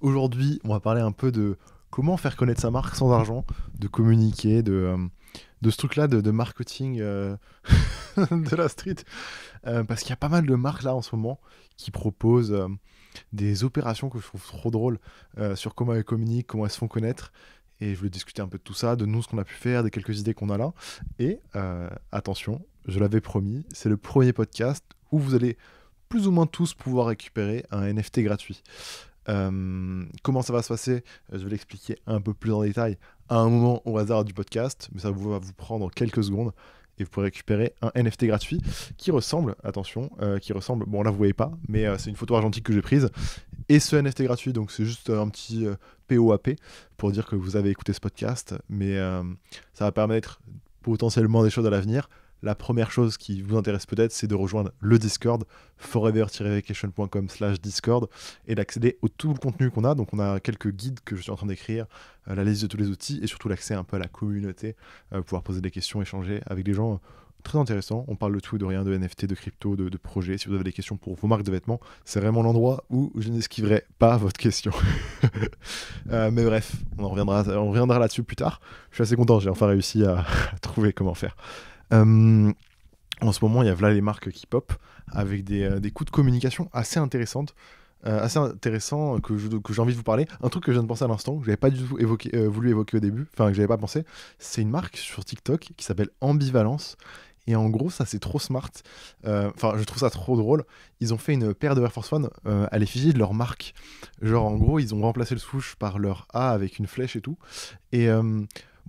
Aujourd'hui, on va parler un peu de comment faire connaître sa marque sans argent, de communiquer, de, euh, ce truc-là de, marketing euh, de la street. Euh, parce qu'il y a pas mal de marques là en ce moment qui proposent des opérations que je trouve trop drôles sur comment elles communiquent, comment elles se font connaître. Et je voulais discuter un peu de tout ça, de nous, ce qu'on a pu faire, des quelques idées qu'on a là. Et attention, je l'avais promis, c'est le premier podcast où vous allez plus ou moins tous pouvoir récupérer un NFT gratuit. Euh, comment ça va se passer euh, Je vais l'expliquer un peu plus en détail à un moment au hasard du podcast, mais ça va vous prendre quelques secondes et vous pourrez récupérer un NFT gratuit qui ressemble, attention, euh, qui ressemble, bon là vous voyez pas, mais c'est une photo argentique que j'ai prise. Et ce NFT gratuit, donc c'est juste un petit POAP pour dire que vous avez écouté ce podcast, mais ça va permettre potentiellement des choses à l'avenir la première chose qui vous intéresse peut-être, c'est de rejoindre le Discord, forever-vacation.com slash Discord, et d'accéder au tout le contenu qu'on a. Donc on a quelques guides que je suis en train d'écrire, euh, la liste de tous les outils, et surtout l'accès un peu à la communauté, euh, pouvoir poser des questions, échanger avec des gens. Euh, très intéressants. on parle de tout et de rien, de NFT, de crypto, de, projets. Si vous avez des questions pour vos marques de vêtements, c'est vraiment l'endroit où je n'esquiverai pas votre question. mais bref, on en reviendra, on reviendra là-dessus plus tard. Je suis assez content, j'ai enfin réussi à trouver comment faire. Euh, en ce moment, il y a là les marques qui pop avec des, euh, des coups de communication assez intéressantes. Euh, assez intéressant que, que j'ai envie de vous parler. Un truc que je viens de penser à l'instant, que j'avais pas du tout évoqué, voulu évoquer au début, enfin que j'avais pas pensé, c'est une marque sur TikTok qui s'appelle Ambivalence. Et en gros, ça c'est trop smart. Enfin, je trouve ça trop drôle. Ils ont fait une paire de Air Force One à l'effigie de leur marque. Genre, en gros, ils ont remplacé le souche par leur A avec une flèche et tout. Et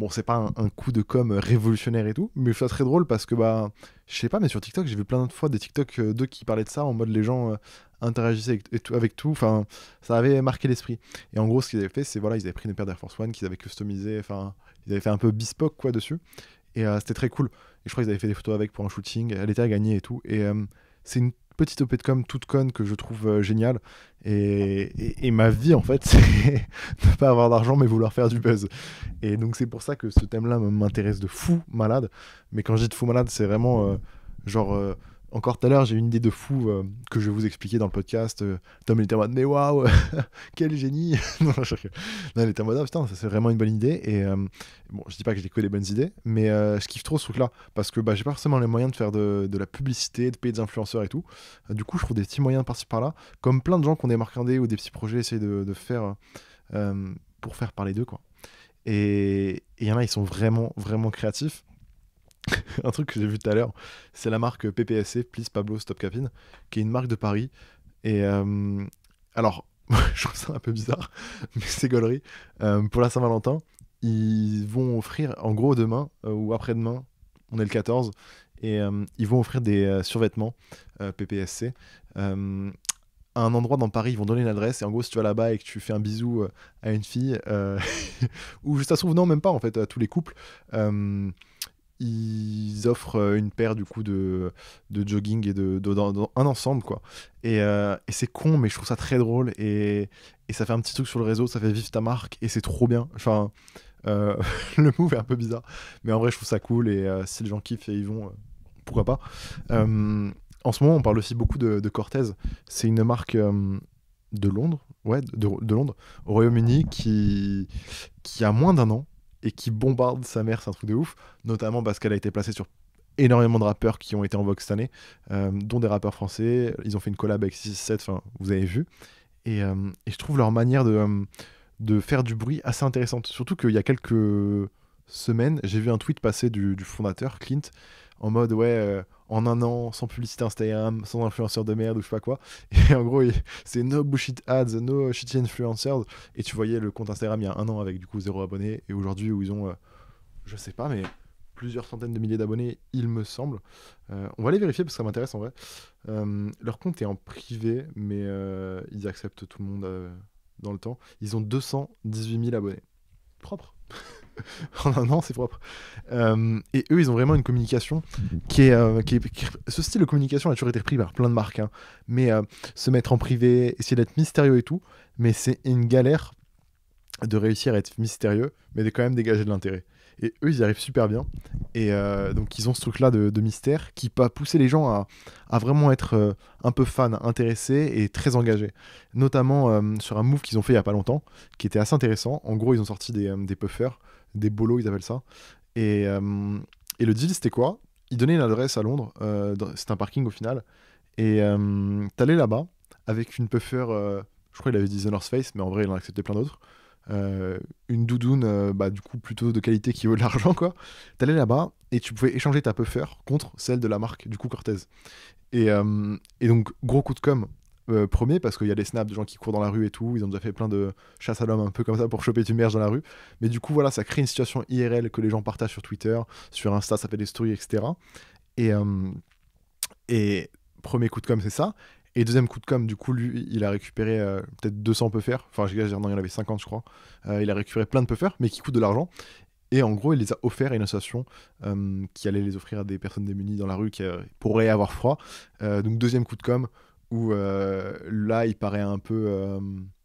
Bon, c'est pas un, coup de com révolutionnaire et tout, mais ça très drôle parce que, bah, je sais pas, mais sur TikTok, j'ai vu plein de fois des TikTok euh, d'eux qui parlaient de ça en mode les gens euh, interagissaient avec, et tout, avec tout. Enfin, ça avait marqué l'esprit. Et en gros, ce qu'ils avaient fait, c'est voilà, ils avaient pris une paire d'Air Force One qu'ils avaient customisé, enfin, ils avaient fait un peu bespoke quoi dessus. Et euh, c'était très cool. Et je crois qu'ils avaient fait des photos avec pour un shooting. Elle était à gagner et tout. Et c'est une petite OP de com toute conne que je trouve euh, génial Et, et, ma vie, en fait, c'est ne pas avoir d'argent mais vouloir faire du buzz. Et donc, c'est pour ça que ce thème-là m'intéresse de fou malade. Mais quand je dis de fou malade, c'est vraiment euh, genre euh, encore tout à l'heure, j'ai une idée de fou euh, que je vais vous expliquer dans le podcast. Euh, Tom, il était en mode, mais waouh, quel génie non, je... il était en mode, ah, putain, c'est vraiment une bonne idée. Et euh, bon, je dis pas que j'ai que des bonnes idées, mais je kiffe trop ce truc-là parce que bah, j'ai pas forcément les moyens de faire de, la publicité, de payer des influenceurs et tout. du coup, je trouve des petits moyens par-ci par-là, comme plein de gens qui ont des marques ou des petits projets essayent de, faire pour faire parler d'eux, quoi. Et il y en a, ils sont vraiment, vraiment créatifs. un truc que j'ai vu tout à l'heure, c'est la marque PPSC, Please Pablo Stop qui est une marque de Paris. Et euh, alors, je trouve ça un peu bizarre, mais c'est gaulerie. Euh, pour la Saint-Valentin, ils vont offrir, en gros, demain euh, ou après-demain, on est le 14, et ils vont offrir des survêtements PPSC. à un endroit dans Paris, ils vont donner une adresse, et en gros, si tu vas là-bas et que tu fais un bisou à une fille, ou ça se trouve, non, même pas en fait, à tous les couples, ils offrent euh, une paire du coup de, de jogging et de, dans, un ensemble quoi. Et, euh, et c'est con mais je trouve ça très drôle et, et, ça fait un petit truc sur le réseau, ça fait vivre ta marque et c'est trop bien. Enfin, euh, le move est un peu bizarre mais en vrai je trouve ça cool et si les gens kiffent et ils vont, pourquoi pas. en ce moment on parle aussi beaucoup de, de Cortez. C'est une marque de Londres, ouais, de, de Londres, au Royaume-Uni qui, qui a moins d'un an et qui bombarde sa mère, c'est un truc de ouf, notamment parce qu'elle a été placée sur énormément de rappeurs qui ont été en Vogue cette année, euh, dont des rappeurs français. Ils ont fait une collab avec 6 enfin, vous avez vu. Et, euh, je trouve leur manière euh, de, faire du bruit assez intéressante. Surtout qu'il y a quelques semaines, j'ai vu un tweet passer du, du fondateur, Clint, en mode ouais euh, en un an sans publicité Instagram sans influenceur de merde ou je sais pas quoi et en gros c'est no bullshit ads no shitty influencers et tu voyais le compte Instagram il y a un an avec du coup zéro abonné et aujourd'hui où ils ont euh, je sais pas mais plusieurs centaines de milliers d'abonnés il me semble euh, on va aller vérifier parce que ça m'intéresse en vrai leur compte est en privé mais ils acceptent tout le monde dans le temps ils ont 218 000 abonnés propre Oh non, non c'est propre. Euh, et eux, ils ont vraiment une communication qui est, euh, Ce style de communication a toujours été pris par plein de marques. Hein. Mais euh, se mettre en privé, essayer d'être mystérieux et tout, mais c'est une galère de réussir à être mystérieux, mais de quand même dégager de l'intérêt. Et eux, ils y arrivent super bien. Et donc, ils ont ce truc-là de, mystère qui peut pousser les gens à, vraiment être un peu fans, intéressés et très engagés. Notamment sur un move qu'ils ont fait il y a pas longtemps, qui était assez intéressant. En gros, ils ont sorti des, des puffers des bolos, ils appellent ça. Et, euh, le deal, c'était quoi Ils donnaient une adresse à Londres, euh, c'est un parking au final, et euh, t'allais là-bas avec une puffer, je crois qu'il avait dit The Face, mais en vrai, il en acceptait plein d'autres. une doudoune, bah, du coup, plutôt de qualité qui vaut de l'argent, quoi. T'allais là-bas et tu pouvais échanger ta puffer contre celle de la marque, du coup, Cortez. et donc, gros coup de com' Euh, premier parce qu'il y a des snaps de gens qui courent dans la rue et tout. Ils ont déjà fait plein de chasse à l'homme un peu comme ça pour choper du merge dans la rue. Mais du coup, voilà, ça crée une situation IRL que les gens partagent sur Twitter, sur Insta, ça fait des stories, etc. Et, euh, et premier coup de com', c'est ça. Et deuxième coup de com', du coup, lui, il a récupéré euh, peut-être 200 faire Enfin, j'ai non, il y en avait 50, je crois. il a récupéré plein de faire mais qui coûtent de l'argent. Et en gros, il les a offerts à une association qui allait les offrir à des personnes démunies dans la rue qui pourraient avoir froid. donc, deuxième coup de com', où euh, là, il paraît un peu euh,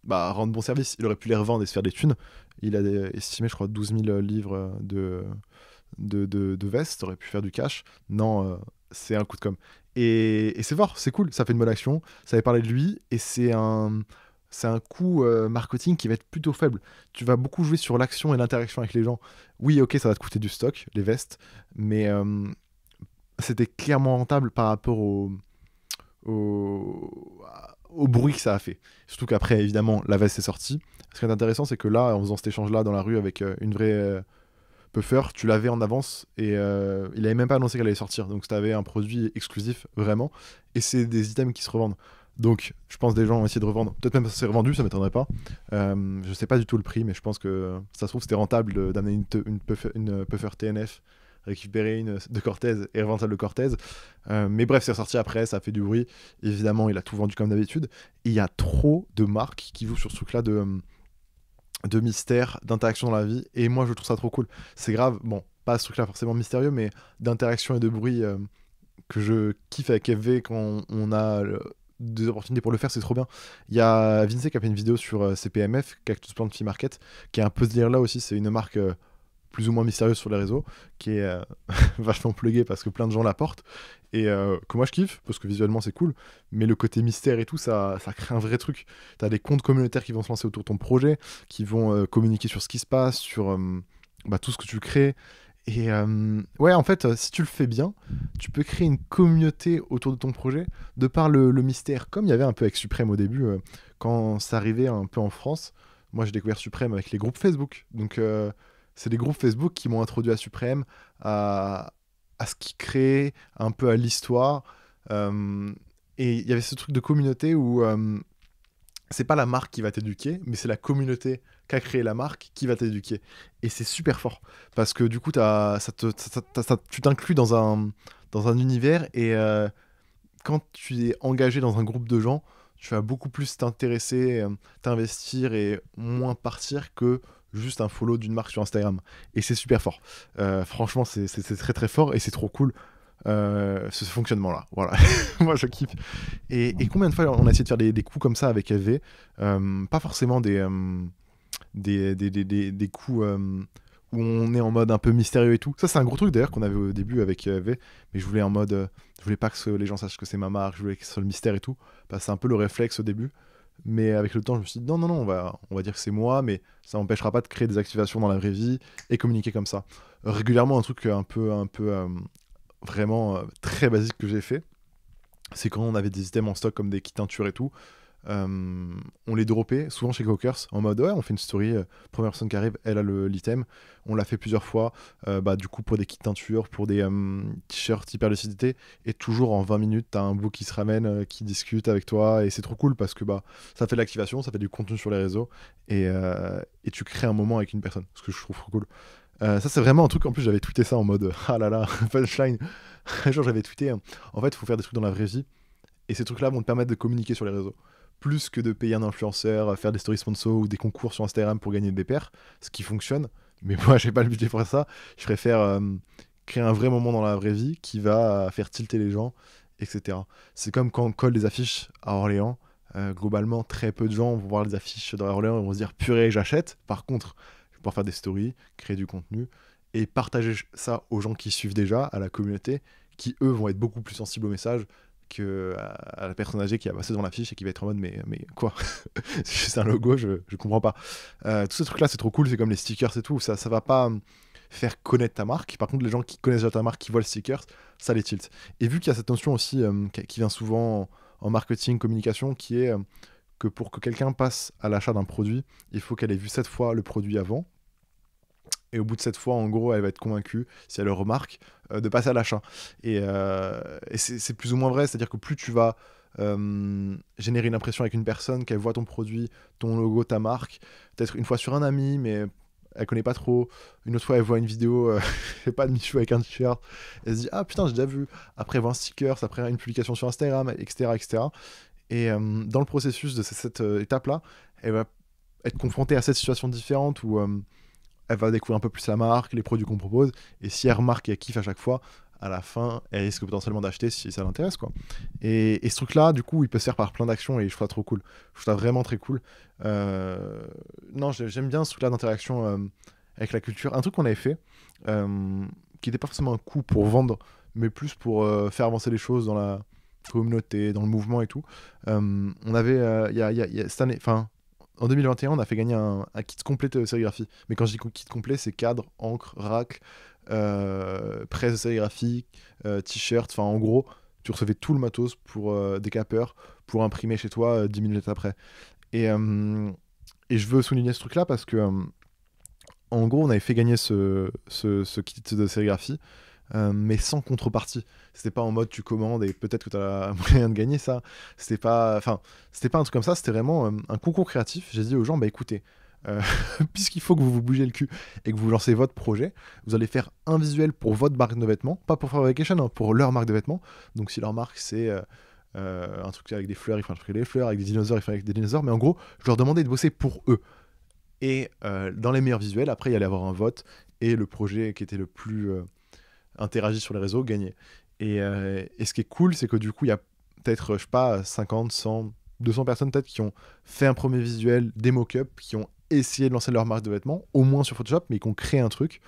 bah, rendre bon service. Il aurait pu les revendre et se faire des thunes. Il a estimé, je crois, 12 000 livres de, de, de, vestes. aurait pu faire du cash. Non, euh, c'est un coup de com. Et, c'est fort, c'est cool. Ça fait une bonne action. Ça avait parlé de lui. Et c'est un, c'est un coût marketing qui va être plutôt faible. Tu vas beaucoup jouer sur l'action et l'interaction avec les gens. Oui, ok, ça va te coûter du stock, les vestes. Mais c'était clairement rentable par rapport au au, au bruit que ça a fait. Surtout qu'après, évidemment, la veste est sortie. Ce qui est intéressant, c'est que là, en faisant cet échange-là dans la rue avec euh, une vraie puffer, euh, tu l'avais en avance et euh, il avait même pas annoncé qu'elle allait sortir. Donc, tu avais un produit exclusif, vraiment. Et c'est des items qui se revendent. Donc, je pense que des gens ont essayé de revendre. Peut-être même que ça s'est revendu, ça m'étonnerait pas. je sais pas du tout le prix, mais je pense que ça se trouve, c'était rentable d'amener une, une, une puffer TNF récupérer une de Cortez et revendre de Cortez. Euh, mais bref, c'est ressorti après, ça a fait du bruit. Évidemment, il a tout vendu comme d'habitude. Il y a trop de marques qui jouent sur ce truc-là de, euh, de mystère, d'interaction dans la vie. Et moi, je trouve ça trop cool. C'est grave, bon, pas ce truc-là forcément mystérieux, mais d'interaction et de bruit euh, que je kiffe avec FV quand on a. des opportunités pour le faire, c'est trop bien. Il y a Vince qui a fait une vidéo sur CPMF, Cactus Plant Fee Market, qui est un peu ce lire là aussi. C'est une marque plus ou moins mystérieuse sur les réseaux, qui est euh, vachement pluguée parce que plein de gens l'apportent et euh, que moi je kiffe, parce que visuellement c'est cool, mais le côté mystère et tout, ça, ça crée un vrai truc. T'as des comptes communautaires qui vont se lancer autour de ton projet, qui vont euh, communiquer sur ce qui se passe, sur bah, tout ce que tu crées. Et ouais, en fait, si tu le fais bien, tu peux créer une communauté autour de ton projet, de par le, mystère, comme il y avait un peu avec Suprême au début, quand ça arrivait un peu en France. Moi, j'ai découvert Suprême avec les groupes Facebook. Donc, c'est des groupes Facebook qui m'ont introduit à Suprême, à, à ce qui crée, un peu à l'histoire. Euh, et il y avait ce truc de communauté où euh, c'est pas la marque qui va t'éduquer, mais c'est la communauté qu'a créé la marque qui va t'éduquer. Et c'est super fort parce que du coup, as, ça te, ça, tu t'inclus dans un, dans un univers et euh, quand tu es engagé dans un groupe de gens, tu vas beaucoup plus t'intéresser, t'investir et moins partir que juste un follow d'une marque sur Instagram. Et c'est super fort. Euh, franchement, c'est très très fort et c'est trop cool. Euh, ce fonctionnement-là. Voilà, moi je kiffe. Et, et, combien de fois on a essayé de faire des, coups comme ça avec Av euh, Pas forcément des, des, des, coups où on est en mode un peu mystérieux et tout. Ça, c'est un gros truc d'ailleurs qu'on avait au début avec Av mais je voulais en mode. je voulais pas que les gens sachent que c'est ma marque, je voulais que ce soit le mystère et tout. Bah, c'est un peu le réflexe au début. Mais avec le temps, je me suis dit non, non, non, on va, on va dire que c'est moi, mais ça n'empêchera pas de créer des activations dans la vraie vie et communiquer comme ça. Régulièrement, un truc un peu, un peu euh, vraiment euh, très basique que j'ai fait, c'est quand on avait des items en stock comme des kits teintures et tout, euh, on les dropait souvent chez Cockers en mode ouais, on fait une story, euh, première personne qui arrive, elle a l'item. On l'a fait plusieurs fois, euh, bah, du coup, pour des kits teintures pour des t-shirts hyper lucidité. Et toujours en 20 minutes, t'as un bout qui se ramène, qui discute avec toi. Et c'est trop cool parce que bah, ça fait de l'activation, ça fait du contenu sur les réseaux. Et, tu crées un moment avec une personne, ce que je trouve trop cool. ça, c'est vraiment un truc. En plus, j'avais tweeté ça en mode ah là là, punchline. Genre, j'avais tweeté en fait, il faut faire des trucs dans la vraie vie. Et ces trucs-là vont te permettre de communiquer sur les réseaux plus que de payer un influenceur, faire des stories sponsors ou des concours sur Instagram pour gagner des paires, ce qui fonctionne. Mais moi, j'ai pas le budget pour ça. Je préfère euh, créer un vrai moment dans la vraie vie qui va faire tilter les gens, etc. C'est comme quand on colle des affiches à Orléans. Euh, globalement, très peu de gens vont voir les affiches dans Orléans et vont se dire purée, j'achète. Par contre, je vais pouvoir faire des stories, créer du contenu et partager ça aux gens qui suivent déjà, à la communauté, qui eux vont être beaucoup plus sensibles au message que à, la personne âgée qui a passé dans l'affiche et qui va être en mode mais, mais quoi C'est juste un logo, je, je comprends pas. Euh, tout ce truc là c'est trop cool, c'est comme les stickers et tout, ça, ça va pas hum, faire connaître ta marque. Par contre, les gens qui connaissent déjà ta marque, qui voient le sticker ça les tilt. Et vu qu'il y a cette notion aussi hum, qui vient souvent en marketing, communication, qui est hum, que pour que quelqu'un passe à l'achat d'un produit, il faut qu'elle ait vu cette fois le produit avant, et au bout de cette fois, en gros, elle va être convaincue, si elle le remarque, euh, de passer à l'achat. Et, euh, c'est plus ou moins vrai, c'est-à-dire que plus tu vas euh, générer une impression avec une personne, qu'elle voit ton produit, ton logo, ta marque, peut-être une fois sur un ami, mais elle connaît pas trop. Une autre fois, elle voit une vidéo, euh, pas, de Michou avec un t-shirt. Elle se dit, ah putain, j'ai déjà vu. Après, elle voit un sticker, après une publication sur Instagram, etc. etc. Et dans le processus de cette, étape-là, elle va être confrontée à cette situation différente où elle va découvrir un peu plus la marque, les produits qu'on propose, et si elle remarque et kiffe à chaque fois, à la fin, elle risque potentiellement d'acheter si ça l'intéresse. quoi. Et, ce truc-là, du coup, il peut se par plein d'actions et je trouve ça trop cool. Je trouve ça vraiment très cool. Euh, non, j'aime bien ce truc-là d'interaction euh, avec la culture. Un truc qu'on avait fait, euh, qui n'était pas forcément un coup pour vendre, mais plus pour faire avancer les choses dans la communauté, dans le mouvement et tout. on avait, il y cette année, enfin, en 2021, on a fait gagner un, kit complet de sérigraphie. Mais quand je dis kit complet, c'est cadre, encre, rack, euh, presse de sérigraphie, euh, t-shirt. Enfin, en gros, tu recevais tout le matos pour euh, des pour imprimer chez toi 10 euh, minutes après. Et, je veux souligner ce truc-là parce que, en gros, on avait fait gagner ce, ce kit de sérigraphie euh, mais sans contrepartie. C'était pas en mode tu commandes et peut-être que tu as moyen de gagner ça. C'était pas, enfin, c'était pas un truc comme ça. C'était vraiment euh, un concours créatif. J'ai dit aux gens, bah écoutez, euh, puisqu'il faut que vous vous bougez le cul et que vous lancez votre projet, vous allez faire un visuel pour votre marque de vêtements, pas pour Fabrication, hein, pour leur marque de vêtements. Donc si leur marque c'est un truc avec des fleurs, il faut un avec des fleurs, avec des dinosaures, avec des dinosaures. Mais en gros, je leur demandais de bosser pour eux. Et dans les meilleurs visuels, après, il y allait avoir un vote et le projet qui était le plus interagit sur les réseaux, gagné. Euh, et, ce qui est cool, c'est que du coup, il y a peut-être, je sais pas, 50, 100, 200 personnes peut-être qui ont fait un premier visuel, des mock-ups, qui ont essayé de lancer leur marque de vêtements, au moins sur Photoshop, mais qui ont créé un truc.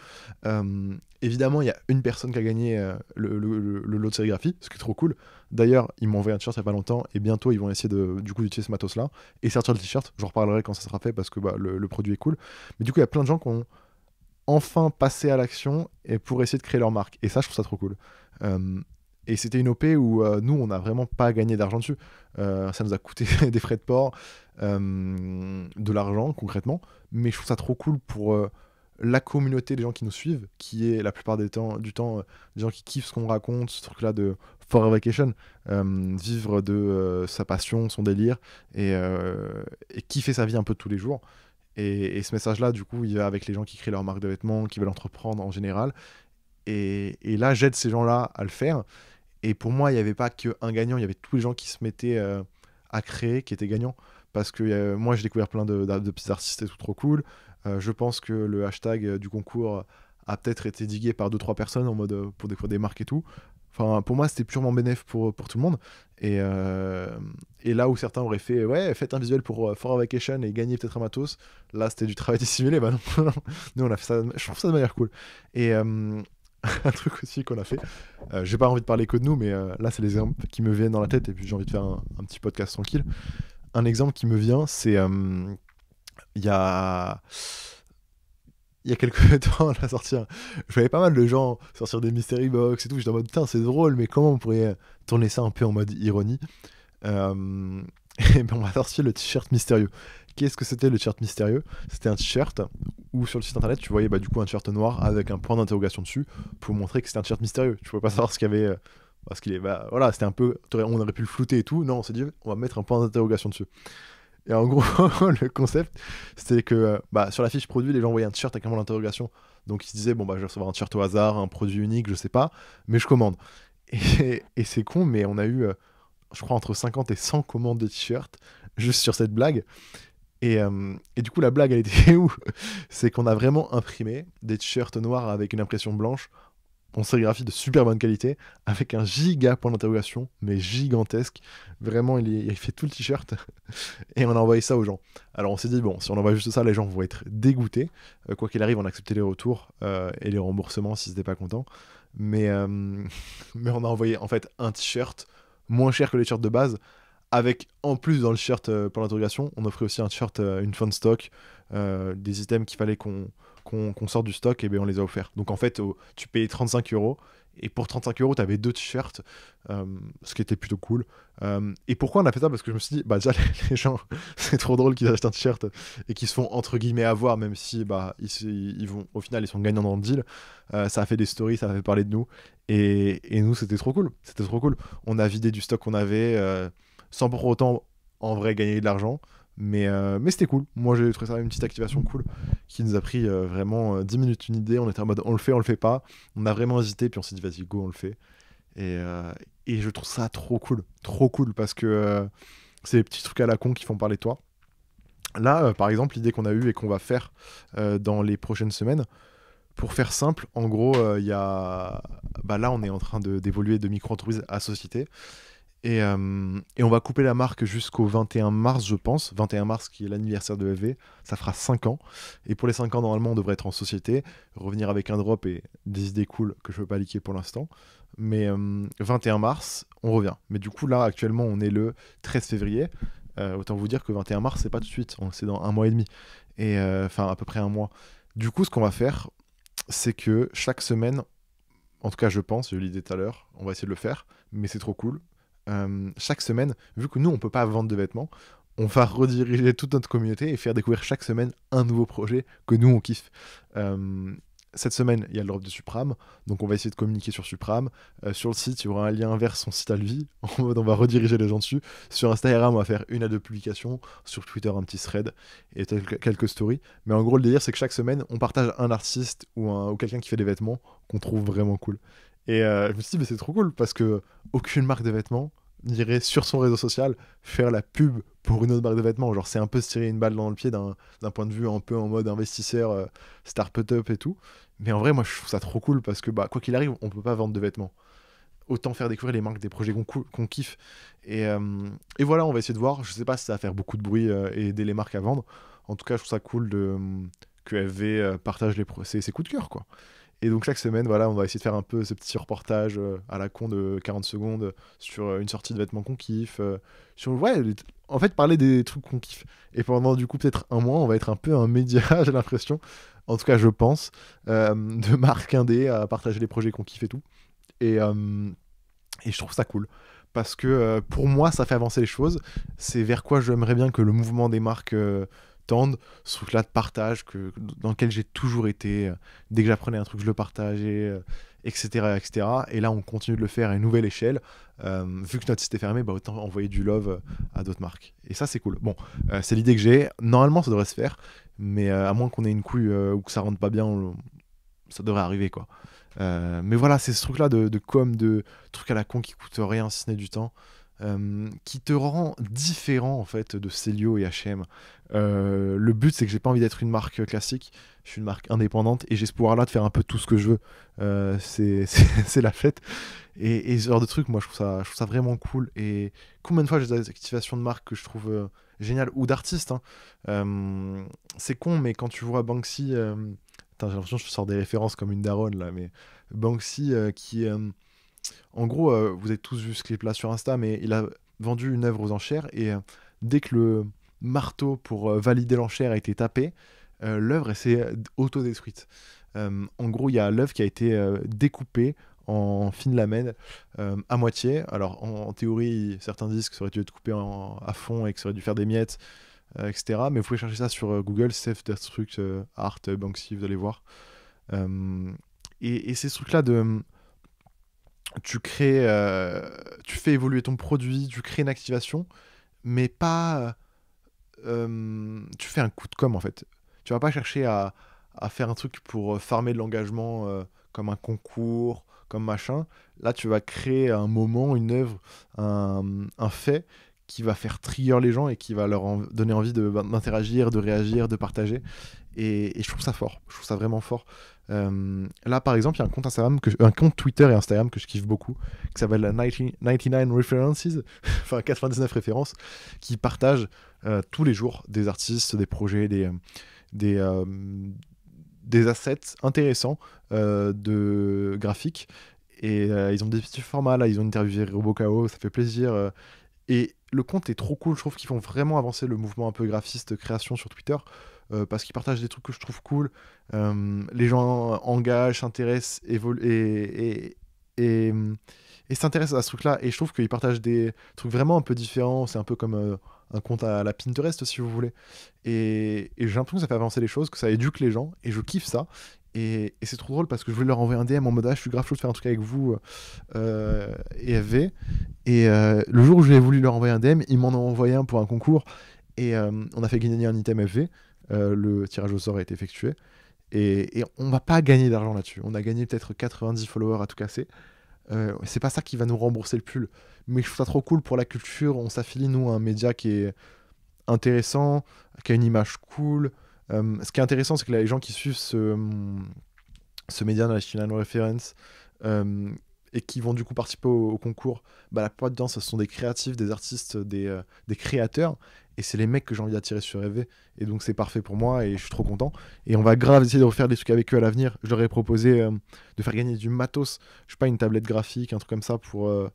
Euh, évidemment, il y a une personne qui a gagné euh, le, lot de sérigraphie, ce qui est trop cool. D'ailleurs, ils m'ont envoyé un t-shirt il n'y a pas longtemps, et bientôt, ils vont essayer de, du coup d'utiliser ce matos-là et sortir le t-shirt. J'en reparlerai quand ça sera fait, parce que bah, le, produit est cool. Mais du coup, il y a plein de gens qui ont enfin passer à l'action et pour essayer de créer leur marque. Et ça, je trouve ça trop cool. Euh, et c'était une OP où euh, nous, on n'a vraiment pas gagné d'argent dessus. Euh, ça nous a coûté des frais de port, de l'argent concrètement. Mais je trouve ça trop cool pour la communauté des gens qui nous suivent, qui est la plupart des temps, du temps des gens qui kiffent ce qu'on raconte, ce truc-là de Forever Vacation, vivre de sa passion, son délire et, et kiffer sa vie un peu tous les jours. Et, ce message-là, du coup, il va avec les gens qui créent leur marque de vêtements, qui veulent entreprendre en général. Et, là, j'aide ces gens-là à le faire. Et pour moi, il n'y avait pas qu'un gagnant, il y avait tous les gens qui se mettaient euh, à créer qui étaient gagnants. Parce que euh, moi, j'ai découvert plein de, petits artistes et tout trop cool. Euh, je pense que le hashtag du concours a peut-être été digué par deux trois personnes en mode pour découvrir des marques et tout pour moi, c'était purement bénéf pour, pour tout le monde. Et, euh, et là où certains auraient fait, ouais, faites un visuel pour euh, For Vacation et gagnez peut-être un matos, là, c'était du travail dissimulé. Bah non, nous, on a fait ça, je trouve ça de manière cool. Et euh, un truc aussi qu'on a fait, je j'ai pas envie de parler que de nous, mais là, c'est les exemples qui me viennent dans la tête et puis j'ai envie de faire un, petit podcast tranquille. Un exemple qui me vient, c'est. Il y a il y a quelques temps, à sortir. Je voyais pas mal de gens sortir des mystery box et tout. J'étais en mode, putain, c'est drôle, mais comment on pourrait tourner ça un peu en mode ironie euh, Et ben, on va sortir le t-shirt mystérieux. Qu'est-ce que c'était le t-shirt mystérieux C'était un t-shirt où sur le site internet, tu voyais bah, du coup un t-shirt noir avec un point d'interrogation dessus pour montrer que c'était un t-shirt mystérieux. Tu pouvais pas savoir ce qu'il y avait. Euh, parce qu'il est. Bah, voilà, c'était un peu. On aurait pu le flouter et tout. Non, on s'est dit, on va mettre un point d'interrogation dessus. Et en gros, le concept, c'était que euh, bah, sur la fiche produit, les gens voyaient un t-shirt avec un d'interrogation. Donc ils se disaient, bon, bah, je vais recevoir un t-shirt au hasard, un produit unique, je sais pas, mais je commande. Et, c'est con, mais on a eu, euh, je crois, entre 50 et 100 commandes de t-shirts juste sur cette blague. Et, euh, et, du coup, la blague, elle était où C'est qu'on a vraiment imprimé des t-shirts noirs avec une impression blanche on s'est sérigraphie de super bonne qualité, avec un giga point d'interrogation, mais gigantesque. Vraiment, il, fait tout le t-shirt. et on a envoyé ça aux gens. Alors on s'est dit, bon, si on envoie juste ça, les gens vont être dégoûtés. Euh, quoi qu'il arrive, on a accepté les retours euh, et les remboursements si n'étaient pas content Mais, euh, mais on a envoyé en fait un t-shirt moins cher que les t-shirts de base. Avec en plus dans le t-shirt point d'interrogation, on offrait aussi un t-shirt, une fun stock, des items qu'il fallait qu'on qu'on sort du stock, et eh bien on les a offerts. Donc en fait, tu payes 35 euros. Et pour 35 euros, tu avais deux t-shirts, euh, ce qui était plutôt cool. Euh, et pourquoi on a fait ça Parce que je me suis dit, bah déjà, les, gens, c'est trop drôle qu'ils achètent un t-shirt et qu'ils se font entre guillemets avoir, même si bah, ils, ils, vont, au final, ils sont gagnants dans le deal. Euh, ça a fait des stories, ça a fait parler de nous. Et, et nous, c'était trop cool. C'était trop cool. On a vidé du stock qu'on avait sans pour autant en vrai gagner de l'argent. Euh, mais, c'était cool. Moi, j'ai trouvé ça une petite activation cool qui nous a pris euh, vraiment 10 euh, minutes, une idée. On était en mode on le fait, on le fait pas. On a vraiment hésité, puis on s'est dit vas-y, go, on le fait. Et, je trouve ça trop cool. Trop cool parce que c'est des petits trucs à la con qui font parler de toi. Là, par exemple, l'idée qu'on a eue et qu'on va faire dans les prochaines semaines, pour faire simple, en gros, il y a... bah, là, on est en train d'évoluer de micro-entreprise à société. Et, euh, et, on va couper la marque jusqu'au 21 mars, je pense. 21 mars, qui est l'anniversaire de EV, Ça fera 5 ans. Et pour les 5 ans, normalement, on devrait être en société, revenir avec un drop et des idées cool que je ne peux pas liquer pour l'instant. Mais 21 euh, mars, on revient. Mais du coup, là, actuellement, on est le 13 février. Euh, autant vous dire que 21 mars, c'est pas tout de suite. C'est dans un mois et demi. Et enfin, à peu près un mois. Du coup, ce qu'on va faire, c'est que chaque semaine, en tout cas, je pense, j'ai l'idée tout à l'heure, on va essayer de le faire. Mais c'est trop cool euh, chaque semaine, vu que nous, on ne peut pas vendre de vêtements, on va rediriger toute notre communauté et faire découvrir chaque semaine un nouveau projet que nous, on kiffe. Euh, cette semaine, il y a l'Europe de Supram, donc on va essayer de communiquer sur Supram. Euh, sur le site, il y aura un lien vers son site à on va rediriger les gens dessus. Sur Instagram, on va faire une à deux publications, sur Twitter un petit thread et quelques stories. Mais en gros, le délire, c'est que chaque semaine, on partage un artiste ou, quelqu'un qui fait des vêtements qu'on trouve vraiment cool. Et je me suis dit, mais c'est trop cool parce que aucune marque de vêtements irait sur son réseau social faire la pub pour une autre marque de vêtements. Genre, c'est un peu se tirer une balle dans le pied d'un point de vue un peu en mode investisseur, euh, startup start up et tout. Mais en vrai, moi, je trouve ça trop cool parce que, bah, quoi qu'il arrive, on peut pas vendre de vêtements. Autant faire découvrir les marques des projets qu'on kiffe. Euh, et, voilà, on va essayer de voir. Je sais pas si ça va faire beaucoup de bruit euh, et aider les marques à vendre. En tout cas, je trouve ça cool de, que FV partage les ses, ses coups de cœur, quoi. Et donc chaque semaine, voilà, on va essayer de faire un peu ce petit reportage euh, à la con de 40 secondes sur euh, une sortie de vêtements qu'on kiffe, euh, sur ouais, en fait parler des trucs qu'on kiffe. Et pendant du coup peut-être un mois, on va être un peu un média, j'ai l'impression, en tout cas je pense, de marque indé à partager les projets qu'on kiffe et tout. Et, et je trouve ça cool parce que pour moi ça fait avancer les choses. C'est vers quoi j'aimerais bien que le mouvement des marques ce truc-là de partage que, dans lequel j'ai toujours été. Euh, dès que j'apprenais un truc, je le partageais, etc., euh, etc. Et là, on continue de le faire à une nouvelle échelle. Euh, vu que notre site est fermé, bah, autant envoyer du love à d'autres marques. Et ça, c'est cool. Bon, c'est l'idée que j'ai. Normalement, ça devrait se faire, mais à moins qu'on ait une couille ou que ça rentre pas bien, ça devrait arriver, quoi. mais voilà, c'est ce truc-là de, com, de truc à la con qui coûte rien si ce n'est du temps. Euh, qui te rend différent en fait de Célio et H&M. le but c'est que j'ai pas envie d'être une marque classique, je suis une marque indépendante et j'ai ce pouvoir-là de faire un peu tout ce que je veux. Euh, c'est la fête. Et, ce genre de truc, moi je trouve ça, je trouve ça vraiment cool. Et combien de fois j'ai des activations de marque que je trouve géniales ou d'artistes. Hein. c'est con, mais quand tu vois Banksy, j'ai l'impression que je sors des références comme une daronne là, mais Banksy qui en gros, euh, vous avez tous vu ce clip-là sur Insta, mais il a vendu une œuvre aux enchères et euh, dès que le marteau pour euh, valider l'enchère a été tapé, l'œuvre s'est autodétruite. en gros, il y a l'œuvre qui a été découpée en fines lamelles à moitié. Alors, en, théorie, certains disent que ça aurait dû être coupé à fond et que ça aurait dû faire des miettes, etc. Mais vous pouvez chercher ça sur Google, Safe destruct art si vous allez voir. et, et ces trucs-là de tu crées, euh, tu fais évoluer ton produit, tu crées une activation, mais pas, euh, euh, tu fais un coup de com en fait. Tu vas pas chercher à, faire un truc pour farmer de l'engagement comme un concours, comme machin. Là, tu vas créer un moment, une œuvre, un, fait qui va faire trier les gens et qui va leur donner envie bah, d'interagir, de, réagir, de partager. Et, je trouve ça fort. Je trouve ça vraiment fort. Euh, là, par exemple, il y a un compte, Instagram que, un compte Twitter et Instagram que je kiffe beaucoup, qui s'appelle 99 References, enfin 99 références, qui partagent euh, tous les jours des artistes, des projets, des, euh, des, des assets intéressants de graphiques. Et ils ont des petits formats, là, ils ont interviewé Robocao, ça fait plaisir. et le compte est trop cool, je trouve qu'ils font vraiment avancer le mouvement un peu graphiste création sur Twitter. Euh, parce qu'ils partagent des trucs que je trouve cool. Euh, les gens engagent, s'intéressent, et, et, s'intéressent à ce truc-là. Et je trouve qu'ils partagent des trucs vraiment un peu différents. C'est un peu comme euh, un compte à la Pinterest, si vous voulez. Et, j'ai l'impression que ça fait avancer les choses, que ça éduque les gens. Et je kiffe ça. Et, c'est trop drôle parce que je voulais leur envoyer un DM en mode ah, je suis grave chaud de faire un truc avec vous et FV. Et le jour où j'ai voulu leur envoyer un DM, ils m'en ont envoyé un pour un concours. Et on a fait gagner un item FV. Euh, le tirage au sort a été effectué. Et, et on va pas gagner d'argent là-dessus. On a gagné peut-être 90 followers à tout casser. Euh, c'est pas ça qui va nous rembourser le pull. Mais je trouve ça trop cool pour la culture. On s'affilie, nous, à un média qui est intéressant, qui a une image cool. Euh, ce qui est intéressant, c'est que les gens qui suivent ce, hum, ce média dans la Chilano Reference et qui vont du coup participer au, concours, bah, la poids dedans ce sont des créatifs, des artistes, des créateurs. Et c'est les mecs que j'ai envie d'attirer sur EV. Et donc c'est parfait pour moi et je suis trop content. Et on va grave essayer de refaire des trucs avec eux à l'avenir. Je leur ai proposé euh, de faire gagner du matos, je sais pas, une tablette graphique, un truc comme ça pour. Euh,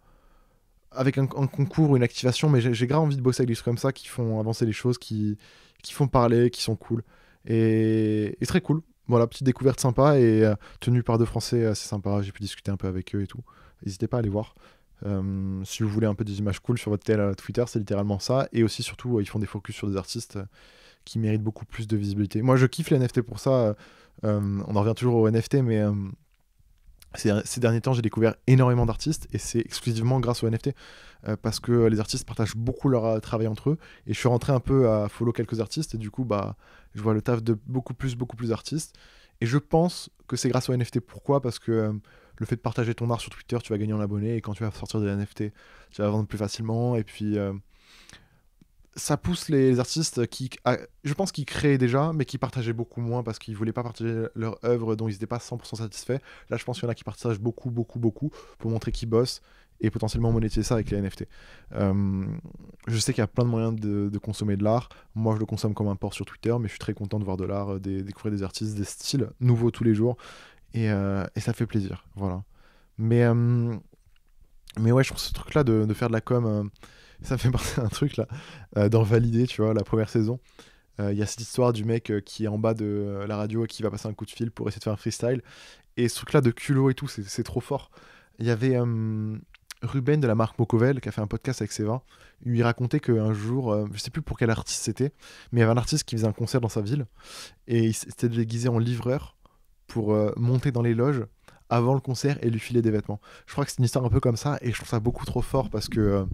avec un, concours concours, une activation, mais j'ai grave envie de bosser avec des trucs comme ça qui font avancer les choses, qui, font parler, qui sont cool. Et, très cool. Voilà, petite découverte sympa et euh, tenue par deux Français, assez sympa. J'ai pu discuter un peu avec eux et tout. N'hésitez pas à aller voir. Euh, si vous voulez un peu des images cool sur votre tel euh, Twitter, c'est littéralement ça. Et aussi, surtout, euh, ils font des focus sur des artistes qui méritent beaucoup plus de visibilité. Moi, je kiffe les NFT pour ça. on en revient toujours aux NFT, mais ces, ces, derniers temps, j'ai découvert énormément d'artistes et c'est exclusivement grâce aux NFT parce que les artistes partagent beaucoup leur travail entre eux et je suis rentré un peu à follow quelques artistes et du coup, bah, je vois le taf de beaucoup plus, beaucoup plus d'artistes et je pense que c'est grâce aux NFT. Pourquoi Parce que le fait de partager ton art sur Twitter, tu vas gagner en abonnés. et quand tu vas sortir des NFT, tu vas vendre plus facilement. Et puis, euh, ça pousse les artistes qui, je pense qu'ils créaient déjà, mais qui partageaient beaucoup moins parce qu'ils voulaient pas partager leur œuvre dont ils n'étaient pas 100% satisfaits. Là, je pense qu'il y en a qui partagent beaucoup, beaucoup, beaucoup pour montrer qu'ils bossent et potentiellement monétiser ça avec les NFT. Euh, je sais qu'il y a plein de moyens de, consommer de l'art. Moi, je le consomme comme un port sur Twitter, mais je suis très content de voir de l'art, euh, de découvrir des artistes, des styles nouveaux tous les jours. Euh, et, ça fait plaisir. Voilà. Mais, euh, mais ouais, je trouve ce truc-là de, faire de la com, euh, ça fait penser à un truc là, d'en valider tu vois, la première saison. Il y a cette histoire du mec qui est en bas de la radio et qui va passer un coup de fil pour essayer de faire un freestyle. Et ce truc-là de culot et tout, c'est trop fort. Il y avait Ruben de la marque Mocovel qui a fait un podcast avec Seva. Il racontait qu'un jour, je sais plus pour quel artiste c'était, mais il y avait un artiste qui faisait un concert dans sa ville. Et il s'était déguisé en livreur pour euh, monter dans les loges avant le concert et lui filer des vêtements. Je crois que c'est une histoire un peu comme ça et je trouve ça beaucoup trop fort parce que euh, euh,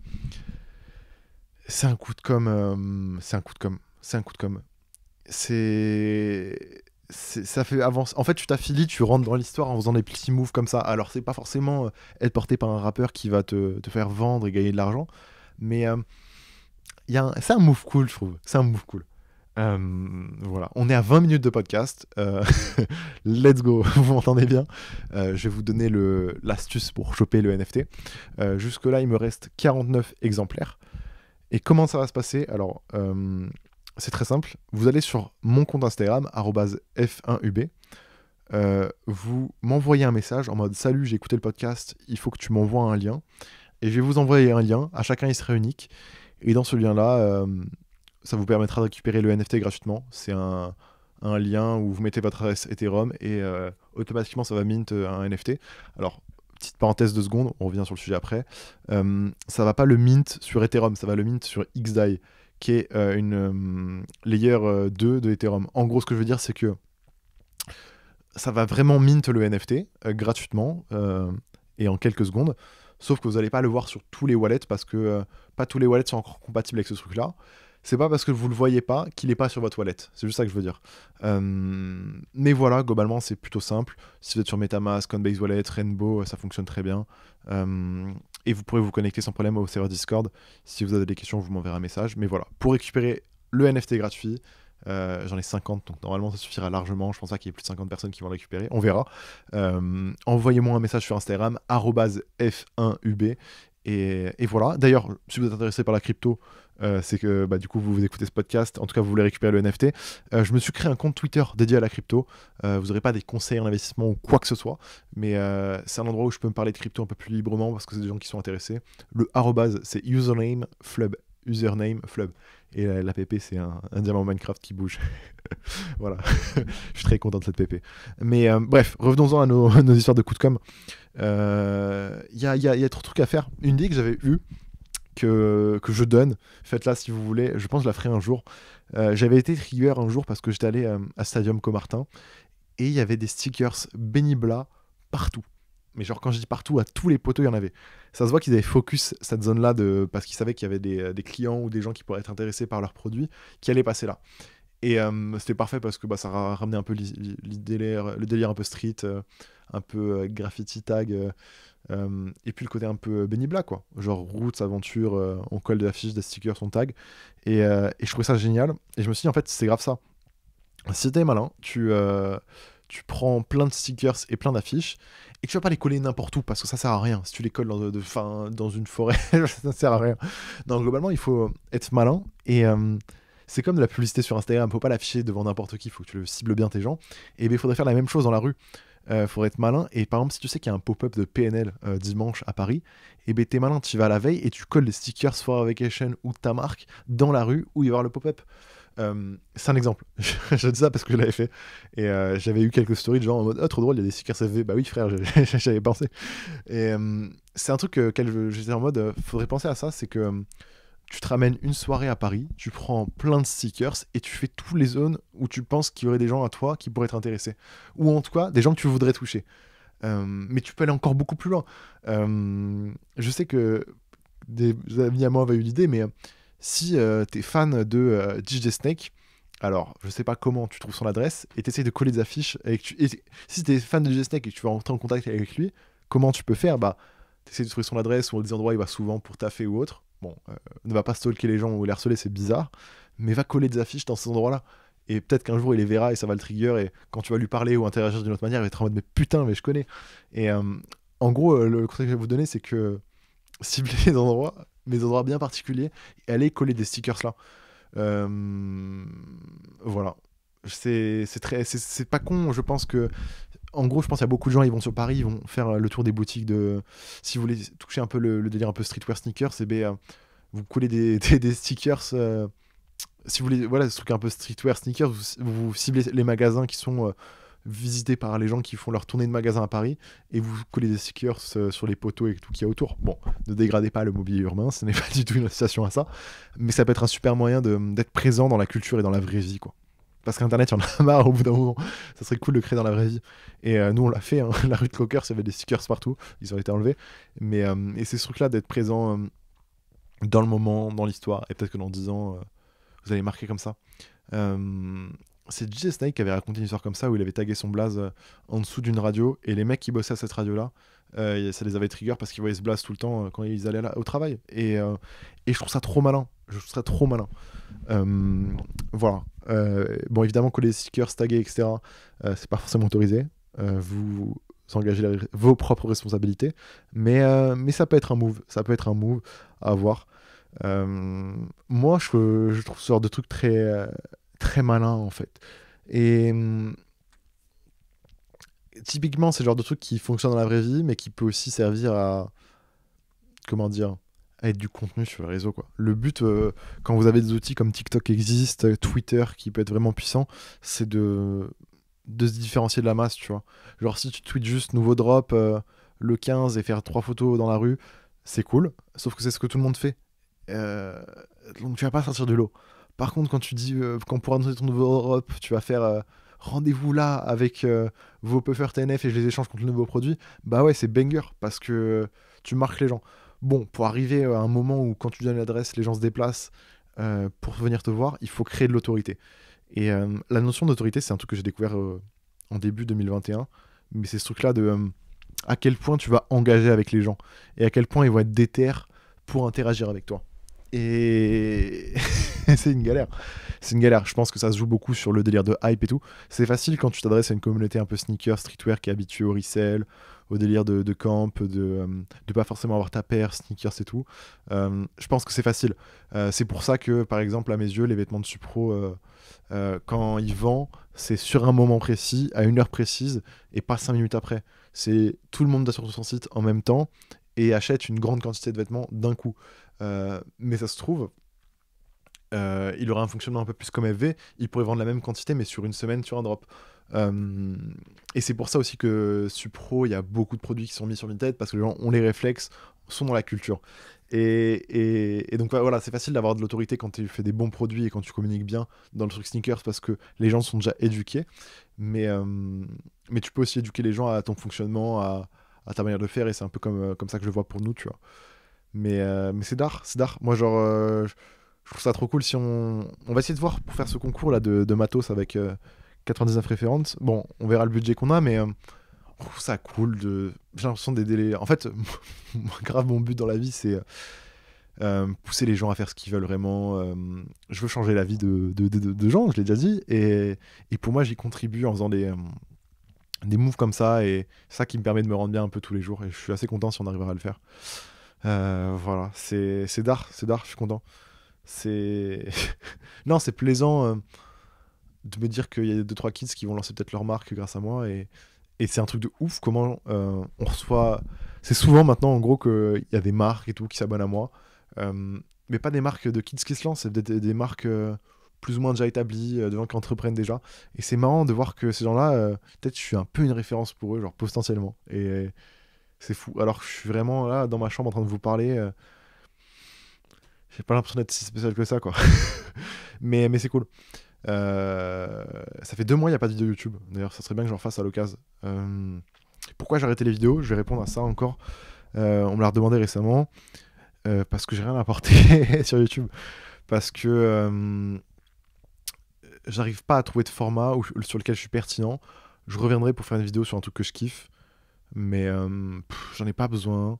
c'est un coup de com, c'est un coup de com, c'est un coup de com. C'est ça fait avancer. En fait, tu t'affilies, tu rentres dans l'histoire en faisant des petits moves comme ça. Alors, c'est pas forcément être porté par un rappeur qui va te, te faire vendre et gagner de l'argent, mais y a, c'est un move cool, je trouve. C'est un move cool. Euh, voilà, on est à 20 minutes de podcast. Euh, let's go, vous m'entendez bien euh, Je vais vous donner l'astuce pour choper le NFT. Jusque-là, il me reste 49 exemplaires. Et comment ça va se passer Alors, c'est très simple. Vous allez sur mon compte Instagram, f1ub. vous m'envoyez un message en mode Salut, j'ai écouté le podcast, il faut que tu m'envoies un lien. Et je vais vous envoyer un lien, à chacun il sera unique. Et dans ce lien-là, ça vous permettra de récupérer le NFT gratuitement. C'est un, lien où vous mettez votre adresse Ethereum et euh, automatiquement ça va mint euh, un NFT. Alors, petite parenthèse de seconde, on revient sur le sujet après. Euh, ça va pas le mint sur Ethereum, ça va le mint sur XDAI, qui est euh, une layer 2 de Ethereum. En gros, ce que je veux dire, c'est que ça va vraiment mint le NFT gratuitement et en quelques secondes. Sauf que vous n'allez pas le voir sur tous les wallets parce que pas tous les wallets sont encore compatibles avec ce truc-là c'est pas parce que vous le voyez pas qu'il est pas sur votre toilette. C'est juste ça que je veux dire. Euh, mais voilà, globalement, c'est plutôt simple. Si vous êtes sur MetaMask, Coinbase Wallet, Rainbow, ça fonctionne très bien. Euh, et vous pourrez vous connecter sans problème au serveur Discord. Si vous avez des questions, vous m'enverrez un message. Mais voilà, pour récupérer le NFT gratuit, euh, j'en ai 50, donc normalement ça suffira largement. Je pense qu'il y a plus de 50 personnes qui vont le récupérer. On verra. Envoyez-moi un message sur Instagram, f1ub. Et, et voilà. D'ailleurs, si vous êtes intéressé par la crypto, euh, c'est que bah, du coup vous, vous, écoutez ce podcast, en tout cas vous voulez récupérer le NFT, euh, je me suis créé un compte Twitter dédié à la crypto. Euh, vous n'aurez pas des conseils en investissement ou quoi que ce soit, mais c'est un endroit où je peux me parler de crypto un peu plus librement parce que c'est des gens qui sont intéressés. Le arrobase c'est username flub, username flub. Et la PP c'est un, diamant Minecraft qui bouge. voilà, je suis très content de cette PP. Mais bref, revenons-en à, nos, histoires de coup de com. Il y, a, y, a, y, trop de trucs à faire. Une idée que j'avais eue, que, je donne. Faites-la si vous voulez. Je pense que je la ferai un jour. Euh, j'avais été trigger un jour parce que j'étais allé euh, à Stadium Comartin et il y avait des stickers Benny partout. Mais genre quand je dis partout, à tous les poteaux, il y en avait. Ça se voit qu'ils avaient focus cette zone-là de parce qu'ils savaient qu'il y avait des, euh, clients ou des gens qui pourraient être intéressés par leurs produits qui allaient passer là. Et c'était parfait parce que bah, ça ramenait un peu le le délire un peu street, un peu graffiti tag euh, et puis le côté un peu euh, Benny Black quoi. Genre route aventure, euh, on colle des affiches, des stickers, son tag. Et, je trouvais ça génial. Et je me suis dit, en fait, c'est grave ça. Si t'es malin, tu, tu prends plein de stickers et plein d'affiches. Et tu vas pas les coller n'importe où parce que ça sert à rien. Si tu les colles dans, de, dans une forêt, ça sert à rien. Non, globalement, il faut être malin. Et c'est comme de la publicité sur Instagram. Faut pas l'afficher devant n'importe qui. Faut que tu le cibles bien tes gens. Et bien, il faudrait faire la même chose dans la rue euh, faudrait être malin. Et par exemple, si tu sais qu'il y a un pop-up de PNL euh, dimanche à Paris, et eh ben t'es malin, tu vas la veille et tu colles les stickers Forever Vacation ou ta marque dans la rue où il y avoir le pop-up. Euh, c'est un exemple. je dis ça parce que je l'avais fait. Et euh, j'avais eu quelques stories de gens en mode oh, trop drôle, il y a des stickers CV Bah oui, frère, j'avais pensé. Et c'est un truc auquel j'étais en mode faudrait penser à ça. C'est que tu te ramènes une soirée à Paris, tu prends plein de stickers et tu fais toutes les zones où tu penses qu'il y aurait des gens à toi qui pourraient intéressés Ou en tout cas, des gens que tu voudrais toucher. Euh, mais tu peux aller encore beaucoup plus loin. Euh, je sais que des amis à moi avaient eu l'idée, mais euh, si tu t'es fan de DJ Snake, alors je sais pas comment tu trouves son adresse et t'essayes de coller des affiches. Et, tu, es si fan de DJ Snake et que tu veux entrer en contact avec lui, comment tu peux faire Bah, t'essayes de trouver son adresse ou des endroits où il va souvent pour taffer ou autre bon, euh, ne va pas stalker les gens ou les harceler, c'est bizarre, mais va coller des affiches dans ces endroits-là. Et peut-être qu'un jour il les verra et ça va le trigger, et quand tu vas lui parler ou interagir d'une autre manière, il va être en mode mais putain, mais je connais. Et euh, en gros, euh, le conseil que je vais vous donner, c'est que cibler des endroits, mais des endroits bien particuliers, et aller coller des stickers là. voilà. C'est très. C'est pas con, je pense que en gros, je pense qu'il y a beaucoup de gens, ils vont sur Paris, ils vont faire euh, le tour des boutiques de. Si vous voulez toucher un peu le, délire un peu streetwear sneakers, eh ben, euh, vous collez des, stickers. Euh, si vous voulez, voilà, ce truc un peu streetwear sneakers, vous, ciblez les magasins qui sont visités par les gens qui font leur tournée de magasins à Paris et vous collez des stickers sur les poteaux et tout qu'il y a autour. Bon, ne dégradez pas le mobilier urbain, ce n'est pas du tout une association à ça, mais ça peut être un super moyen d'être présent dans la culture et dans la vraie vie, quoi. Parce qu'Internet, il y en a marre au bout d'un moment. Ça serait cool de créer dans la vraie vie. Et euh, nous, on l'a fait. Hein. La rue de Cocker, il y avait des stickers partout. Ils ont été enlevés. Mais, euh, et c'est ce truc-là d'être présent euh, dans le moment, dans l'histoire. Et peut-être que dans 10 ans, vous allez marquer comme ça c'est DJ Snake qui avait raconté une histoire comme ça où il avait tagué son blaze euh, en dessous d'une radio et les mecs qui bossaient à cette radio là euh, ça les avait trigger parce qu'ils voyaient ce blaze tout le temps euh, quand ils allaient au travail et, je trouve ça trop malin je trouve ça trop malin voilà bon évidemment que les stickers tagués etc c'est pas forcément autorisé vous engagez vos propres responsabilités mais, mais ça peut être un move ça peut être un move à voir moi je, je trouve ce genre de truc très très malin, en fait. Et hum, typiquement, c'est le genre de truc qui fonctionne dans la vraie vie, mais qui peut aussi servir à. Comment dire à être du contenu sur le réseau Quoi. Le but, euh, quand vous avez des outils comme TikTok existe, euh, Twitter qui peut être vraiment puissant, c'est de, de se différencier de la masse, tu vois. Genre, si tu tweets juste nouveau drop euh, le 15 et faire trois photos dans la rue, c'est cool, sauf que c'est ce que tout le monde fait. Euh... donc, tu vas pas sortir de l'eau. Par contre, quand tu dis euh, quand pour annoncer ton nouveau Europe, tu vas faire euh, rendez-vous là avec euh, vos puffers TNF et je les échange contre le nouveau produit, bah ouais, c'est banger parce que tu marques les gens. Bon, pour arriver à un moment où quand tu donnes l'adresse, les gens se déplacent pour venir te voir, il faut créer de l'autorité. Et la notion d'autorité, c'est un truc que j'ai découvert en début 2021, mais c'est ce truc-là de à quel point tu vas engager avec les gens et à quel point ils vont être déter pour interagir avec toi. Et c'est une galère. C'est une galère. Je pense que ça se joue beaucoup sur le délire de hype et tout. C'est facile quand tu t'adresses à une communauté un peu sneaker, streetwear qui est habituée au resell, au délire de, camp, de ne euh, pas forcément avoir ta paire, sneakers et tout. Euh, je pense que c'est facile. Euh, c'est pour ça que, par exemple, à mes yeux, les vêtements de Supro, quand ils vendent, c'est sur un moment précis, à une heure précise, et pas cinq minutes après. C'est tout le monde sur son site en même temps et achète une grande quantité de vêtements d'un coup. mais ça se trouve, euh, il aurait un fonctionnement un peu plus comme FV, il pourrait vendre la même quantité mais sur une semaine sur un drop. Euh, et c'est pour ça aussi que Supro, il y a beaucoup de produits qui sont mis sur Vinted parce que les gens ont les réflexes, sont dans la culture. Et, donc voilà, c'est facile d'avoir de l'autorité quand tu fais des bons produits et quand tu communiques bien dans le truc sneakers parce que les gens sont déjà éduqués. Mais, euh, mais tu peux aussi éduquer les gens à ton fonctionnement, à, ta manière de faire et c'est un peu comme, ça que je vois pour nous, tu vois. Mais, mais c'est d'art, c'est d'art. Moi, genre, je trouve ça trop cool si on... on va essayer de voir pour faire ce concours là de, matos avec 99 euh, références. Bon, on verra le budget qu'on a, mais je euh, trouve ça cool J'ai l'impression des délais. En fait, grave, mon but dans la vie, c'est euh, pousser les gens à faire ce qu'ils veulent vraiment. je veux changer la vie de, gens, je l'ai déjà dit. Et, pour moi, j'y contribue en faisant des, des moves comme ça. Et ça qui me permet de me rendre bien un peu tous les jours. Et je suis assez content si on arrivera à le faire. voilà, c'est d'art, c'est d'art, je suis content. C'est. non, c'est plaisant euh, de me dire qu'il y a deux, trois kids qui vont lancer peut-être leur marque grâce à moi. Et, c'est un truc de ouf comment euh, on reçoit. C'est souvent maintenant, en gros, qu'il y a des marques et tout qui s'abonnent à moi. Euh, mais pas des marques de kids qui se lancent, c'est des, marques plus ou moins déjà établies, de devant qui entreprennent déjà. Et c'est marrant de voir que ces gens-là, peut-être je suis un peu une référence pour eux, genre potentiellement. Et c'est fou. Alors que je suis vraiment là dans ma chambre en train de vous parler j'ai pas l'impression d'être si spécial que ça, quoi. mais mais c'est cool. Euh, ça fait deux mois, qu'il n'y a pas de vidéo YouTube. D'ailleurs, ça serait bien que j'en fasse à l'occasion. Euh, pourquoi j'ai arrêté les vidéos Je vais répondre à ça encore. Euh, on me l'a redemandé récemment. parce que j'ai rien à apporter sur YouTube. Parce que j'arrive pas à trouver de format sur lequel je suis pertinent. Je reviendrai pour faire une vidéo sur un truc que je kiffe. Mais j'en ai pas besoin.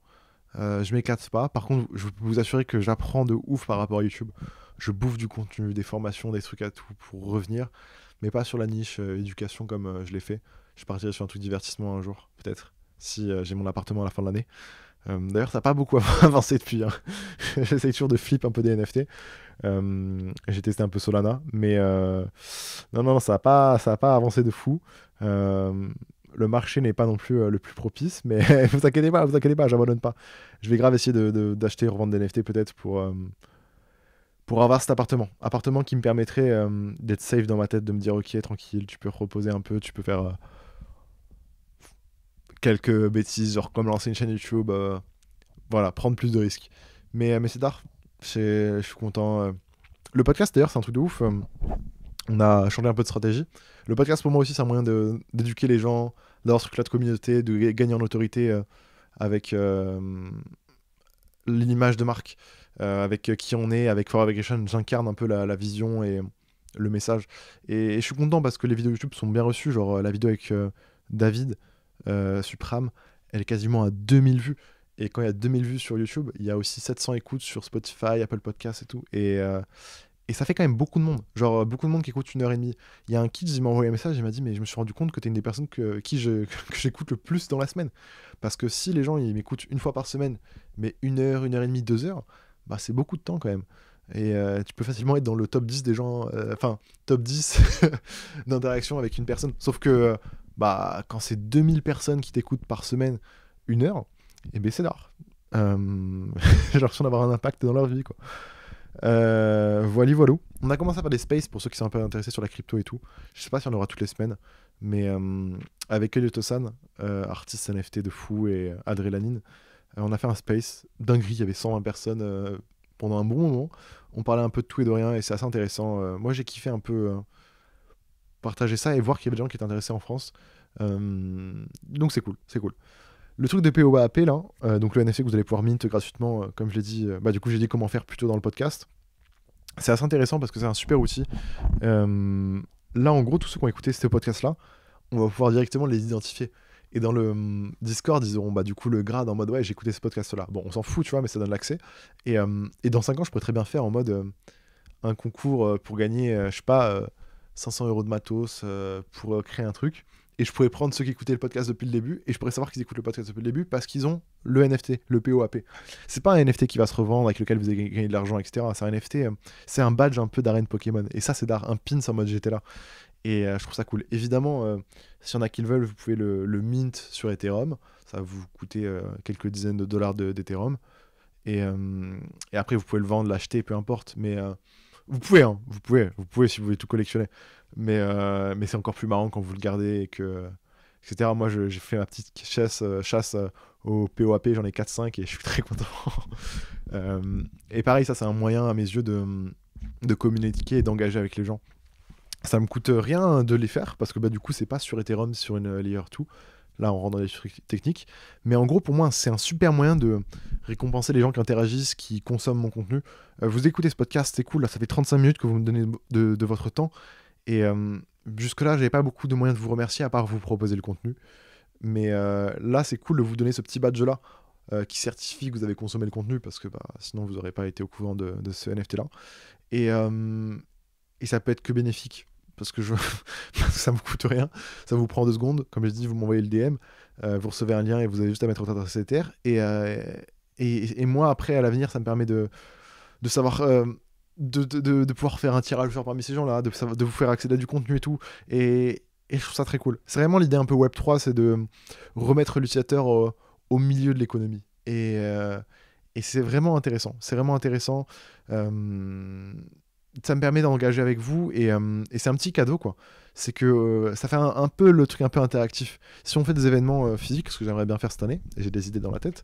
Euh, je m'éclate pas. Par contre, je peux vous assurer que j'apprends de ouf par rapport à YouTube. Je bouffe du contenu, des formations, des trucs à tout pour revenir, mais pas sur la niche euh, éducation comme euh, je l'ai fait. Je partirai sur un truc divertissement un jour, peut-être, si j'ai mon appartement à la fin de l'année. D'ailleurs, ça n'a pas beaucoup avancé depuis. Hein. J'essaye J'essaie toujours de flip un peu des NFT. J'ai testé un peu Solana, mais non, non, ça n'a pas, ça pas avancé de fou le marché n'est pas non plus euh, le plus propice, mais vous inquiétez pas, vous inquiétez pas, j'abandonne pas. Je vais grave essayer d'acheter de, de, revendre des NFT peut-être pour, euh, pour avoir cet appartement. Appartement qui me permettrait euh, d'être safe dans ma tête, de me dire ok, tranquille, tu peux reposer un peu, tu peux faire quelques bêtises, genre comme lancer une chaîne YouTube, voilà, prendre plus de risques. Mais, mais c'est tard, je suis content. Le podcast d'ailleurs, c'est un truc de ouf. on a changé un peu de stratégie le podcast pour moi aussi, c'est un moyen d'éduquer les gens, d'avoir ce truc de communauté, de gagner en autorité euh, avec euh, l'image de marque, euh, avec qui on est, avec Forever j'incarne un peu la, vision et le message. Et, je suis content parce que les vidéos YouTube sont bien reçues, genre la vidéo avec David Supram, elle est quasiment à 2000 vues. Et quand il y a 2000 vues sur YouTube, il y a aussi 700 écoutes sur Spotify, Apple Podcast et tout. Et, et ça fait quand même beaucoup de monde. Genre, euh, beaucoup de monde qui écoute une heure et demie. Il y a un kids, il m'a envoyé un message, il m'a dit Mais je me suis rendu compte que tu es une des personnes que, qui j'écoute le plus dans la semaine. Parce que si les gens, ils m'écoutent une fois par semaine, mais une heure, une heure et demie, deux heures, bah, c'est beaucoup de temps quand même. Et euh, tu peux facilement être dans le top 10 des gens, euh, enfin, top 10 d'interaction avec une personne. Sauf que, bah, quand c'est 2000 personnes qui t'écoutent par semaine, une heure, et eh ben c'est d'art. J'ai l'impression d'avoir un impact dans leur vie, quoi. Euh, voilà, voilà. On a commencé par des spaces pour ceux qui sont un peu intéressés sur la crypto et tout. Je sais pas si on aura toutes les semaines, mais euh, avec Elliot Tosan, euh, artiste NFT de fou et adrélanine on a fait un space dinguerie. Il y avait 120 personnes pendant un bon moment. On parlait un peu de tout et de rien et c'est assez intéressant. moi, j'ai kiffé un peu partager ça et voir qu'il y avait des gens qui étaient intéressés en France. donc, c'est cool, c'est cool. Le truc de POAP, là, euh, donc le NFC que vous allez pouvoir mint gratuitement, euh, comme je l'ai dit, euh, bah, du coup, j'ai dit comment faire plutôt dans le podcast. C'est assez intéressant parce que c'est un super outil. là, en gros, tous ceux qui ont écouté ce podcast-là, on va pouvoir directement les identifier. Et dans le hum, Discord, ils auront bah, du coup le grade en mode ouais, j'ai écouté ce podcast-là. Bon, on s'en fout, tu vois, mais ça donne l'accès. Et, dans 5 ans, je pourrais très bien faire en mode un concours pour gagner, je sais pas, 500 euros de matos pour créer un truc et je pourrais prendre ceux qui écoutaient le podcast depuis le début et je pourrais savoir qu'ils écoutent le podcast depuis le début parce qu'ils ont le NFT, le POAP. C'est pas un NFT qui va se revendre avec lequel vous avez gagné de l'argent, etc. C'est un NFT, euh, c'est un badge un peu d'arène Pokémon. Et ça, c'est un pin, en mode j'étais là. Et euh, je trouve ça cool. Évidemment, si euh, s'il y en a qui le veulent, vous pouvez le, mint sur Ethereum. Ça va vous coûter quelques dizaines de dollars d'Ethereum. et, et, après, vous pouvez le vendre, l'acheter, peu importe. Mais vous pouvez, hein, vous pouvez, vous pouvez si vous voulez tout collectionner. Mais, euh, mais c'est encore plus marrant quand vous le gardez et que. Etc. Moi, j'ai fait ma petite chasse, euh, chasse euh, au POAP, j'en ai 4-5 et je suis très content. et pareil, ça, c'est un moyen à mes yeux de, de communiquer et d'engager avec les gens. Ça me coûte rien de les faire parce que bah, du coup, c'est pas sur Ethereum, sur une Layer 2 Là, on rentre dans des trucs techniques. Mais en gros, pour moi, c'est un super moyen de récompenser les gens qui interagissent, qui consomment mon contenu. Euh, vous écoutez ce podcast, c'est cool. ça fait 35 minutes que vous me donnez de, votre temps. Et euh, jusque-là, j'avais pas beaucoup de moyens de vous remercier à part vous proposer le contenu. Mais euh, là, c'est cool de vous donner ce petit badge-là qui certifie que vous avez consommé le contenu parce que bah, sinon, vous n'aurez pas été au courant de, ce NFT-là. Et, et ça peut être que bénéfique parce que je... ça vous coûte rien, ça vous prend deux secondes. Comme je dis, vous m'envoyez le DM, euh, vous recevez un lien et vous avez juste à mettre votre adresse ETR. Euh, et, et, moi, après, à l'avenir, ça me permet de, de savoir. Euh, de, pouvoir faire un tirage parmi ces gens-là, de, vous faire accéder à du contenu et tout. Et, je trouve ça très cool. C'est vraiment l'idée un peu Web3, c'est de remettre l'utilisateur au, milieu de l'économie. Et, et c'est vraiment intéressant. C'est vraiment intéressant ça me permet d'engager avec vous euh, et, c'est un petit cadeau quoi. C'est que euh, ça fait un, peu le truc un peu interactif. Si on fait des événements euh, physiques, ce que j'aimerais bien faire cette année, j'ai des idées dans la tête,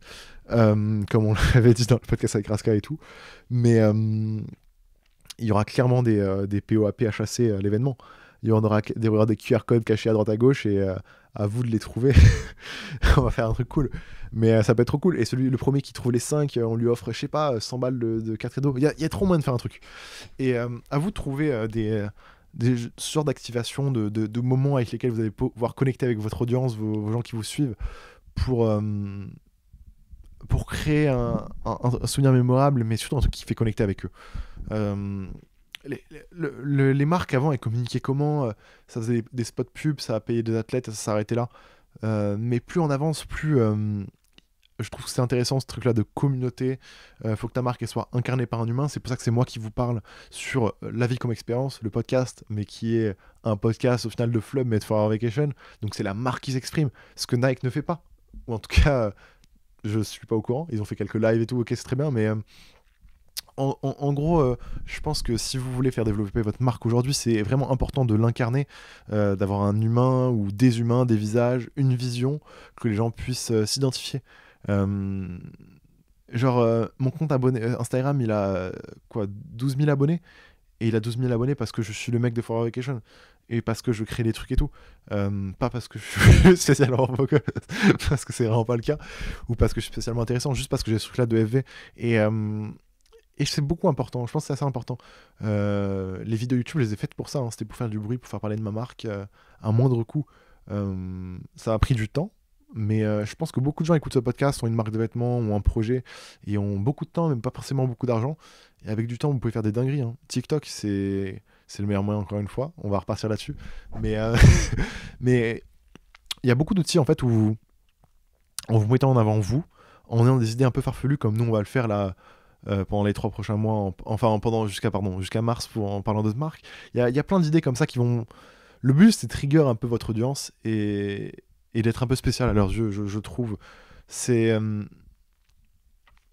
comme on l'avait dit dans le podcast avec Raska et tout, mais il y aura clairement des, des POAP à chasser l'événement il y aura des, QR codes cachés à droite à gauche et euh, à vous de les trouver. on va faire un truc cool. Mais euh, ça peut être trop cool. Et celui, le premier qui trouve les 5, euh, on lui offre, je sais pas, 100 balles de, 4 Il y, a trop moyen de faire un truc. Et à vous de trouver des, sortes d'activations, de, moments avec lesquels vous allez pouvoir connecter avec votre audience, vos, gens qui vous suivent, pour pour créer un, souvenir mémorable, mais surtout un truc qui fait connecter avec eux les, marques avant, elles communiquaient comment euh, Ça faisait des, spots pubs, ça a payé des athlètes, ça s'arrêtait là. Euh, mais plus on avance, plus euh, je trouve que c'est intéressant ce truc-là de communauté. Euh, faut que ta marque soit incarnée par un humain. C'est pour ça que c'est moi qui vous parle sur la vie comme expérience, le podcast, mais qui est un podcast au final de Flub, mais de Our Vacation. Donc c'est la marque qui s'exprime, ce que Nike ne fait pas. Ou en tout cas, je suis pas au courant. Ils ont fait quelques lives et tout, ok, c'est très bien, mais en, gros, euh, je pense que si vous voulez faire développer votre marque aujourd'hui, c'est vraiment important de l'incarner, euh, d'avoir un humain ou des humains, des visages, une vision, que les gens puissent euh, s'identifier. genre, mon compte abonné, Instagram, il a quoi 12 000 abonnés Et il a 12 000 abonnés parce que je suis le mec de Forever Vacation et parce que je crée des trucs et tout. pas parce que je suis spécialement parce que c'est vraiment pas le cas, ou parce que je suis spécialement intéressant, juste parce que j'ai ce truc-là de FV. Et, et c'est beaucoup important, je pense que c'est assez important. Euh, les vidéos YouTube, je les ai faites pour ça, hein. c'était pour faire du bruit, pour faire parler de ma marque euh, à un moindre coût. Euh, ça a pris du temps, mais je pense que beaucoup de gens écoutent ce podcast, ont une marque de vêtements, ou un projet, et ont beaucoup de temps, même pas forcément beaucoup d'argent. Et avec du temps, vous pouvez faire des dingueries. Hein. TikTok, c'est le meilleur moyen, encore une fois, on va repartir là-dessus. Mais mais il y a beaucoup d'outils, en fait, où vous, en vous mettant en avant vous, en ayant des idées un peu farfelues, comme nous, on va le faire là euh, pendant les trois prochains mois, en, enfin pendant jusqu'à pardon jusqu'à mars pour en parlant d'autres marques. Il y a, y a, plein d'idées comme ça qui vont. Le but c'est de trigger un peu votre audience et, et d'être un peu spécial à leurs yeux, je, je trouve. C'est euh,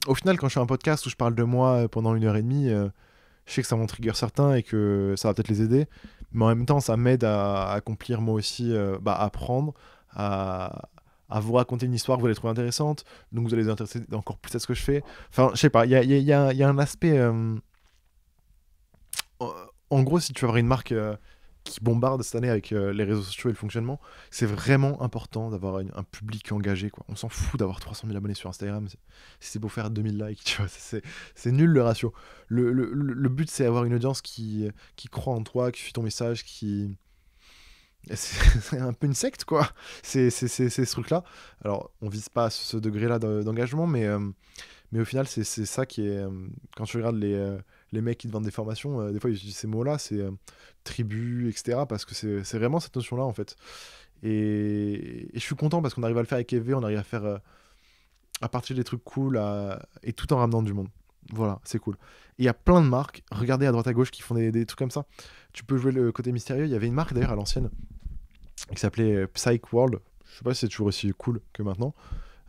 au final quand je fais un podcast où je parle de moi euh, pendant une heure et demie, je sais que ça m'en trigger certains et que ça va peut-être les aider, mais en même temps ça m'aide à, accomplir moi aussi, bah, à apprendre, à, à vous raconter une histoire que vous allez trouver intéressante, donc vous allez vous intéresser encore plus à ce que je fais. Enfin, je sais pas, il y a, un aspect. Euh, en gros, si tu veux avoir une marque euh, qui bombarde cette année avec euh, les réseaux sociaux et le fonctionnement, c'est vraiment important d'avoir un public engagé. Quoi. On s'en fout d'avoir 300 000 abonnés sur Instagram si c'est pour faire 2000 likes, c'est nul le ratio. Le, but, c'est avoir une audience qui, qui croit en toi, qui suit ton message, qui c'est un peu une secte, quoi. C'est ce truc-là. Alors, on vise pas ce degré-là d'engagement, mais, euh, mais au final, c'est ça qui est. Euh, quand tu regardes les, euh, les, mecs qui te vendent des formations, des fois, ils disent ces mots-là, c'est tribu, etc., parce que c'est vraiment cette notion-là, en fait. Et, je suis content parce qu'on arrive à le faire avec EV, on arrive à faire. à partir des trucs cool et tout en ramenant du monde. Voilà, c'est cool. Il y a plein de marques, regardez à droite à gauche, qui font des, des trucs comme ça tu peux jouer le côté mystérieux. Il y avait une marque d'ailleurs à l'ancienne qui s'appelait euh, Psych World. Je sais pas si c'est toujours aussi cool que maintenant.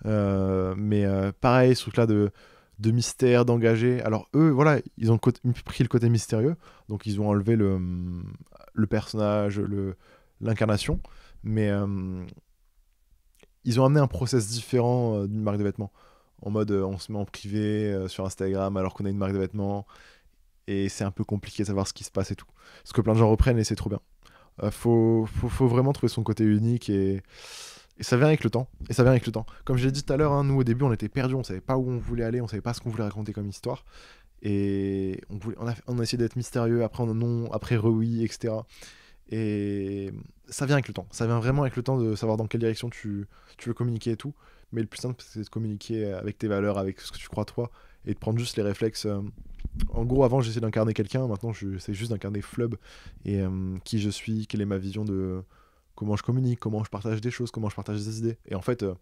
Euh, mais euh, pareil, ce truc-là de, de mystère, d'engager. Alors eux, voilà, ils ont pris le côté mystérieux, donc ils ont enlevé le, mm, personnage, le, l'incarnation, mais ils ont amené un process différent d'une marque de vêtements. En mode, on se met en privé sur Instagram alors qu'on a une marque de vêtements et c'est un peu compliqué de savoir ce qui se passe et tout. Parce que plein de gens reprennent et c'est trop bien. Euh, faut, vraiment trouver son côté unique et, ça vient avec le temps. Et ça vient avec le temps. Comme je l'ai dit tout à l'heure, hein, nous au début on était perdus, on savait pas où on voulait aller, on savait pas ce qu'on voulait raconter comme histoire. Et on, voulait, on, a, essayé d'être mystérieux, après on a non, après re-oui, etc. Et ça vient avec le temps. Ça vient vraiment avec le temps de savoir dans quelle direction tu, tu veux communiquer et tout. Mais le plus simple, c'est de communiquer avec tes valeurs, avec ce que tu crois toi, et de prendre juste les réflexes. Euh, en gros, avant, j'essayais d'incarner quelqu'un. Maintenant, j'essaie juste d'incarner Flub et euh, qui je suis, quelle est ma vision de comment je communique, comment je partage des choses, comment je partage des idées. Et en fait, euh,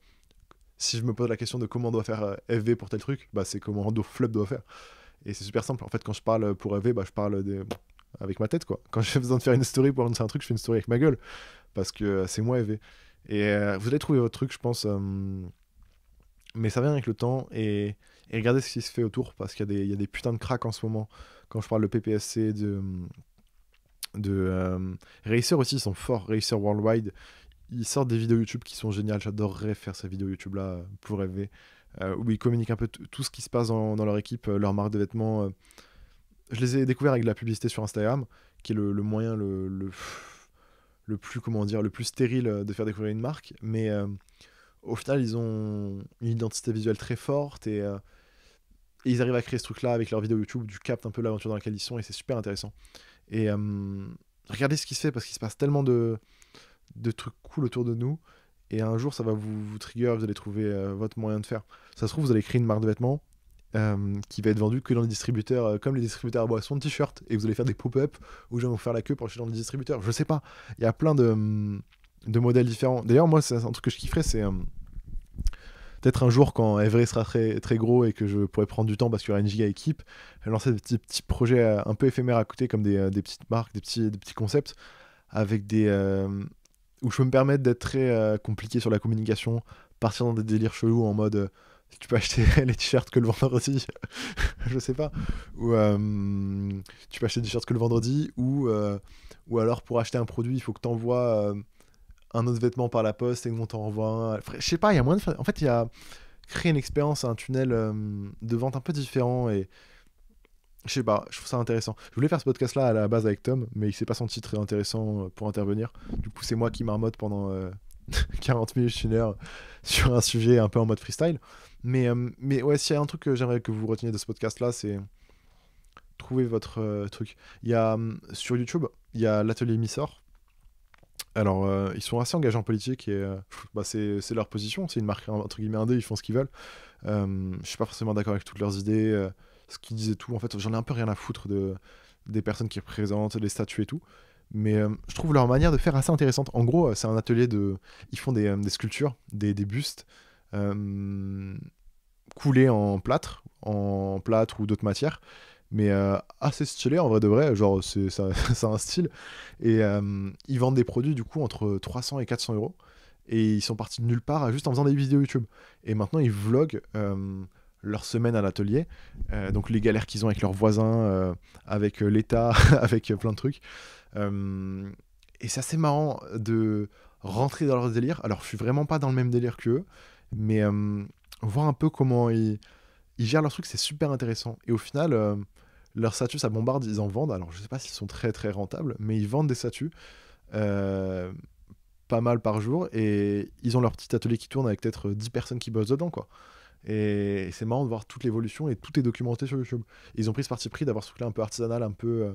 si je me pose la question de comment doit faire euh, FV pour tel truc, bah, c'est comment Flub doit faire. Et c'est super simple. En fait, quand je parle pour FV, bah, je parle avec ma tête. quoi. Quand j'ai besoin de faire une story pour annoncer un truc, je fais une story avec ma gueule. Parce que c'est moi, FV. Et vous allez trouver votre truc, je pense. mais ça vient avec le temps. Et et regardez ce qui se fait autour parce qu'il y, y, a des putains de cracks en ce moment. Quand je parle de PPSC, de, de euh, Racer aussi, ils sont forts. Racer Worldwide, ils sortent des vidéos YouTube qui sont géniales. J'adorerais faire ces vidéos YouTube là euh, pour rêver. Euh, où ils communiquent un peu tout ce qui se passe dans, leur équipe, leur marque de vêtements. Je les ai découverts avec de la publicité sur Instagram, qui est le, moyen le, le, le, plus comment dire le plus stérile de faire découvrir une marque. Mais au final, ils ont une identité visuelle très forte et et ils arrivent à créer ce truc-là avec leur vidéo YouTube, du capte un peu l'aventure dans laquelle ils sont et c'est super intéressant. Et euh, regardez ce qui se fait parce qu'il se passe tellement de, de trucs cool autour de nous. Et un jour, ça va vous, trigger, vous allez trouver euh, votre moyen de faire. Ça se trouve, vous allez créer une marque de vêtements euh, qui va être vendue que dans les distributeurs, comme les distributeurs à boissons de t-shirts, et vous allez faire des pop-up où vais vont faire la queue pour acheter dans les distributeurs. Je sais pas. Il y a plein de, hum, de modèles différents. D'ailleurs, moi, c'est un truc que je kifferais, c'est hum, Peut-être un jour, quand Everest sera très, très gros et que je pourrai prendre du temps parce qu'il y aura une giga équipe, lancer des petits, petits projets euh, un peu éphémères à côté, comme des, euh, petites marques, des petits, petits concepts, avec des. Euh, où je peux me permettre d'être très compliqué sur la communication, partir dans des délires chelous en mode. tu peux acheter les t-shirts que le vendredi, je sais pas, ou tu peux acheter des t-shirts que le vendredi, ou, ou alors pour acheter un produit, il faut que tu envoies un autre vêtement par la poste et mon t'en revoit un. Je sais pas, il y a moins de. En fait, il y a créé une expérience, un tunnel euh, de vente un peu différent et. Je sais pas, je trouve ça intéressant. Je voulais faire ce podcast-là à la base avec Tom, mais il s'est pas senti très intéressant euh, pour intervenir. Du coup, c'est moi qui marmotte pendant 40 euh, minutes, une heure sur un sujet un peu en mode freestyle. Mais, mais ouais, s'il y a un truc que j'aimerais que vous reteniez de ce podcast-là, c'est trouver votre truc. Il y a hum, sur YouTube, il y a l'atelier Missor alors, euh, ils sont assez engagés en politique et euh, bah, c'est leur position. C'est une marque entre guillemets indé, ils font ce qu'ils veulent. Euh, je suis pas forcément d'accord avec toutes leurs idées, euh, ce qu'ils disent et tout. En fait, j'en ai un peu rien à foutre des personnes qui représentent, des statues et tout. Mais je trouve leur manière de faire assez intéressante. En gros, c'est un atelier de. Ils font des, sculptures, des, des bustes coulés en plâtre, en plâtre ou d'autres matières mais euh, assez stylé en vrai de vrai. Genre, c'est un style. Et euh, ils vendent des produits du coup entre 300 et 400 euros. Et ils sont partis de nulle part juste en faisant des vidéos YouTube. Et maintenant, ils vloguent euh, leur semaine à l'atelier. donc les galères qu'ils ont avec leurs voisins, avec l'État, avec plein de trucs. et c'est assez marrant de rentrer dans leur délire. Alors je suis vraiment pas dans le même délire qu'eux, mais voir un peu comment ils, ils gèrent leurs trucs, c'est super intéressant. Et au final, leurs statues, ça bombarde, ils en vendent. Alors, je sais pas s'ils sont très très rentables, mais ils vendent des statues euh, pas mal par jour. Et ils ont leur petit atelier qui tourne avec peut-être 10 personnes qui bossent dedans, quoi. Et, c'est marrant de voir toute l'évolution et tout est documenté sur YouTube. ils ont pris ce parti pris d'avoir ce truc un peu artisanal, un peu. Euh,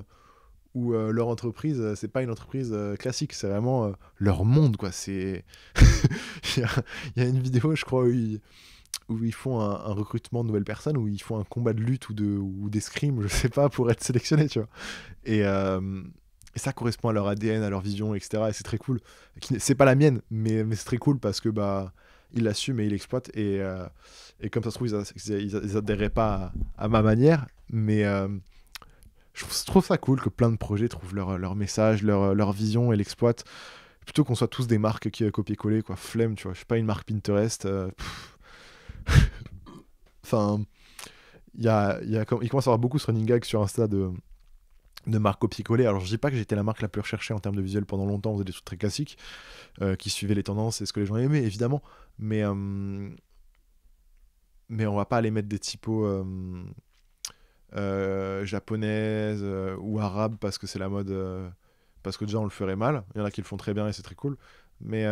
où euh, leur entreprise, c'est pas une entreprise classique, c'est vraiment leur monde, quoi. C'est. il, y a, une vidéo, je crois, où où ils font un, recrutement de nouvelles personnes, où ils font un combat de lutte ou, de, ou d'escrime, je sais pas, pour être sélectionnés, tu vois. Et, euh, ça correspond à leur ADN, à leur vision, etc. Et c'est très cool. C'est pas la mienne, mais, mais c'est très cool parce que bah, ils l'assument et ils l'exploitent. Et, euh, et comme ça se trouve, ils, adhéraient pas à, ma manière, mais euh, je trouve ça cool que plein de projets trouvent leur, leur message, leur, leur vision et l'exploitent. Plutôt qu'on soit tous des marques qui copier-coller, quoi. Flemme, tu vois. Je suis pas une marque Pinterest. enfin, il y a, y il commence à avoir beaucoup ce running gag sur Insta de de Marco copier Alors je dis pas que j'étais la marque la plus recherchée en termes de visuel pendant longtemps, on faisait des trucs très classiques euh, qui suivaient les tendances et ce que les gens aimaient évidemment, mais euh, mais on va pas aller mettre des typos euh, euh japonaises ou arabes parce que c'est la mode parce que déjà on le ferait mal. Il y en a qui le font très bien et c'est très cool, mais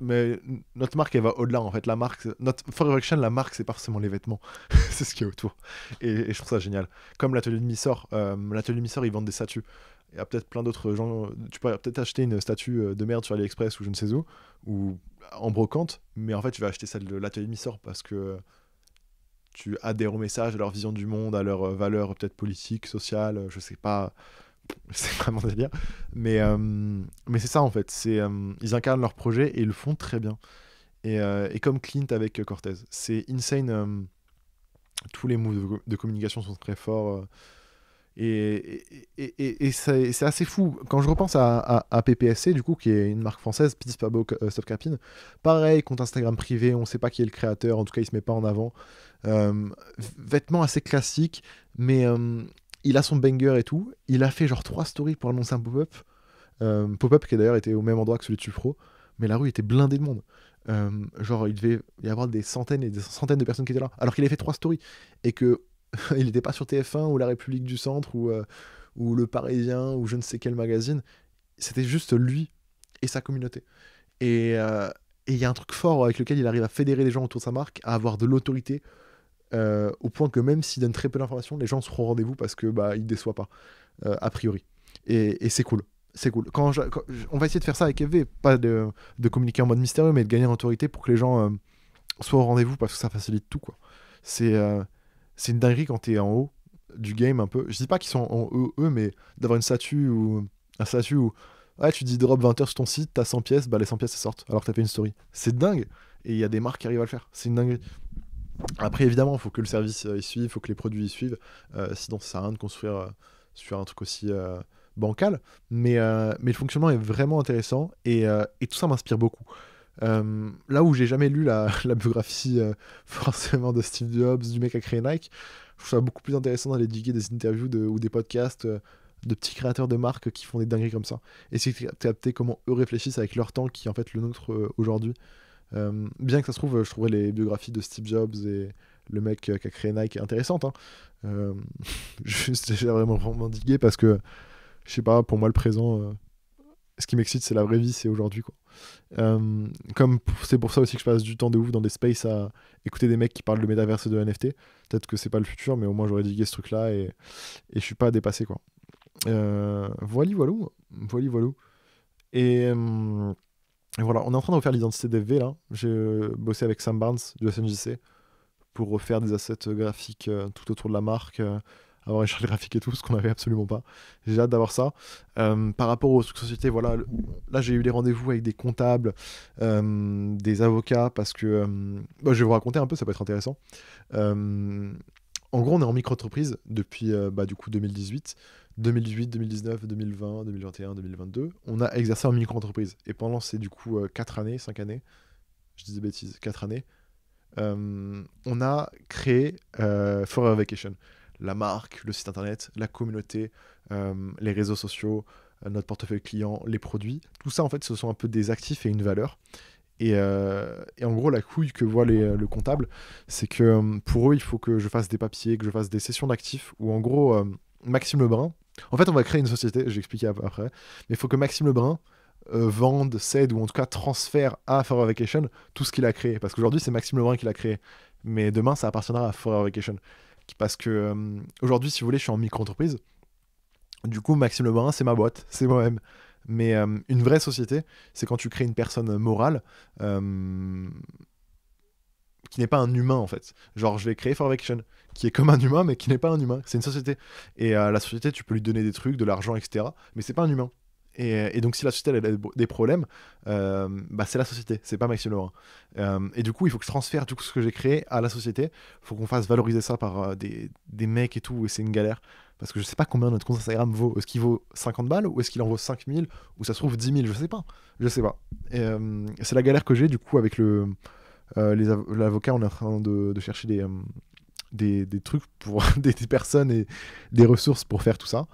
mais notre marque, elle va au-delà, en fait. La marque, notre Forever la marque, c'est pas forcément les vêtements. c'est ce qui est autour. Et, je trouve ça génial. Comme l'atelier de Missor. Euh, l'atelier de Missor, ils vendent des statues. Il y a peut-être plein d'autres gens. Tu peux peut-être acheter une statue euh, de merde sur AliExpress ou je ne sais où, ou euh, en brocante, mais en fait, tu vas acheter celle de l'atelier de Missor parce que tu adhères au message, à leur vision du monde, à leur valeur peut-être politique, sociale, je sais pas. c'est vraiment délire. Mais, euh, mais c'est ça en fait. C'est, euh, ils incarnent leur projet et ils le font très bien. Et, euh, et comme Clint avec Cortez, c'est insane. tous les moves de, communication sont très forts. et, et, et c'est, assez fou. Quand je repense à, à, PPSC, du coup, qui est une marque française, Petit Pablo Soft pareil, compte Instagram privé, on ne sait pas qui est le créateur, en tout cas, il se met pas en avant. vêtements assez classiques, mais il a son banger et tout. Il a fait genre trois stories pour annoncer un pop-up. Euh, pop-up qui d'ailleurs était au même endroit que celui de Supro, Mais la rue était blindée de monde. Euh, genre, il devait y avoir des centaines et des centaines de personnes qui étaient là. Alors qu'il avait fait trois stories. Et que il n'était pas sur TF1 ou La République du Centre ou, euh, ou Le Parisien ou je ne sais quel magazine. C'était juste lui et sa communauté. Et il y a un truc fort avec lequel il arrive à fédérer les gens autour de sa marque, à avoir de l'autorité, euh, au point que même s'ils donne très peu d'informations, les gens seront au rendez-vous parce que bah il déçoit pas euh, a priori. Et, c'est cool. C'est cool. Quand, on va essayer de faire ça avec FV, pas de, communiquer en mode mystérieux, mais de gagner en autorité pour que les gens euh, soient au rendez-vous parce que ça facilite tout. quoi. C'est c'est une dinguerie quand t'es en haut du game un peu. Je dis pas qu'ils sont en eux, mais d'avoir une statue ou un statut où tu dis drop 20 heures sur ton site, t'as 100 pièces, bah les 100 pièces elles sortent alors que t'as fait une story. C'est dingue. Et il y a des marques qui arrivent à le faire. C'est une dinguerie. Après, évidemment, il faut que le service y euh, suive, il faut que les produits y suivent. Euh, sinon, ça sert à rien de construire euh, sur un truc aussi bancal. Mais, mais le fonctionnement est vraiment intéressant et, et tout ça m'inspire beaucoup. là où j'ai jamais lu la, biographie forcément de Steve Jobs, du mec à créer Nike, je trouve ça beaucoup plus intéressant d'aller diguer des interviews ou des podcasts de petits créateurs de marques qui font des dingueries comme ça. Et c'est comment eux réfléchissent avec leur temps qui est en fait le nôtre aujourd'hui. Euh, bien que ça se trouve, je trouverais les biographies de Steve Jobs et le mec qui a créé Nike intéressantes. Hein. Euh, juste, j'ai vraiment revendiqué parce que, je sais pas, pour moi, le présent, euh, ce qui m'excite, c'est la vraie vie, c'est aujourd'hui. Euh, comme c'est pour ça aussi que je passe du temps de ouf dans des spaces à écouter des mecs qui parlent de métaverse et de NFT. Peut-être que c'est pas le futur, mais au moins j'aurais digué ce truc-là et, je suis pas dépassé. quoi. voilà, voilà. Voilà, voilà. Et voilà, on est en train de refaire l'identité V là. J'ai euh, bossé avec Sam Barnes du SNJC pour refaire des assets graphiques euh, tout autour de la marque, euh, Avoir avoir échelle graphique et tout, ce qu'on n'avait absolument pas. J'ai hâte d'avoir ça. par rapport aux sociétés, voilà, là j'ai eu des rendez-vous avec des comptables, des avocats, parce que bah, je vais vous raconter un peu, ça peut être intéressant. en gros, on est en micro-entreprise depuis bah, du coup 2018. 2018, 2019, 2020, 2021, 2022, on a exercé en micro-entreprise. Et pendant ces du coup 4 euh, années, 5 années, je disais des bêtises, 4 années, euh, on a créé euh, Forever Vacation. La marque, le site internet, la communauté, les réseaux sociaux, notre portefeuille client, les produits. Tout ça, en fait, ce sont un peu des actifs et une valeur. Et, en gros, la couille que voit le comptable, c'est que pour eux, il faut que je fasse des papiers, que je fasse des sessions d'actifs, ou en gros, Maxime Lebrun. En fait, on va créer une société, j'expliquerai après, mais il faut que Maxime Lebrun euh, vende, cède ou en tout cas transfère à Forever Vacation tout ce qu'il a créé. Parce qu'aujourd'hui, c'est Maxime Lebrun qui l'a créé. Mais demain, ça appartiendra à Forever Vacation. Parce que euh, aujourd'hui, si vous voulez, je suis en micro-entreprise. Du coup, Maxime Lebrun, c'est ma boîte, c'est moi-même. Mais euh, une vraie société, c'est quand tu crées une personne morale qui n'est pas un humain en fait. Genre, je vais créer Forvaction, qui est comme un humain, mais qui n'est pas un humain. C'est une société. Et euh, la société, tu peux lui donner des trucs, de l'argent, etc. Mais c'est pas un humain. Euh, et, donc, si la société elle, a des problèmes, euh, bah, c'est la société, c'est pas Maxime Laurent. et du coup, il faut que je transfère tout ce que j'ai créé à la société. faut qu'on fasse valoriser ça par des, des mecs et tout, et c'est une galère parce que je sais pas combien notre compte Instagram vaut. Est-ce qu'il vaut 50 balles ou est-ce qu'il en vaut 5000 ou ça se trouve 10 000 Je sais pas. Je sais pas. c'est la galère que j'ai du coup avec le, euh, l'avocat, on est en train de, chercher euh, des, des, trucs pour des, des, personnes et des ressources pour faire tout ça.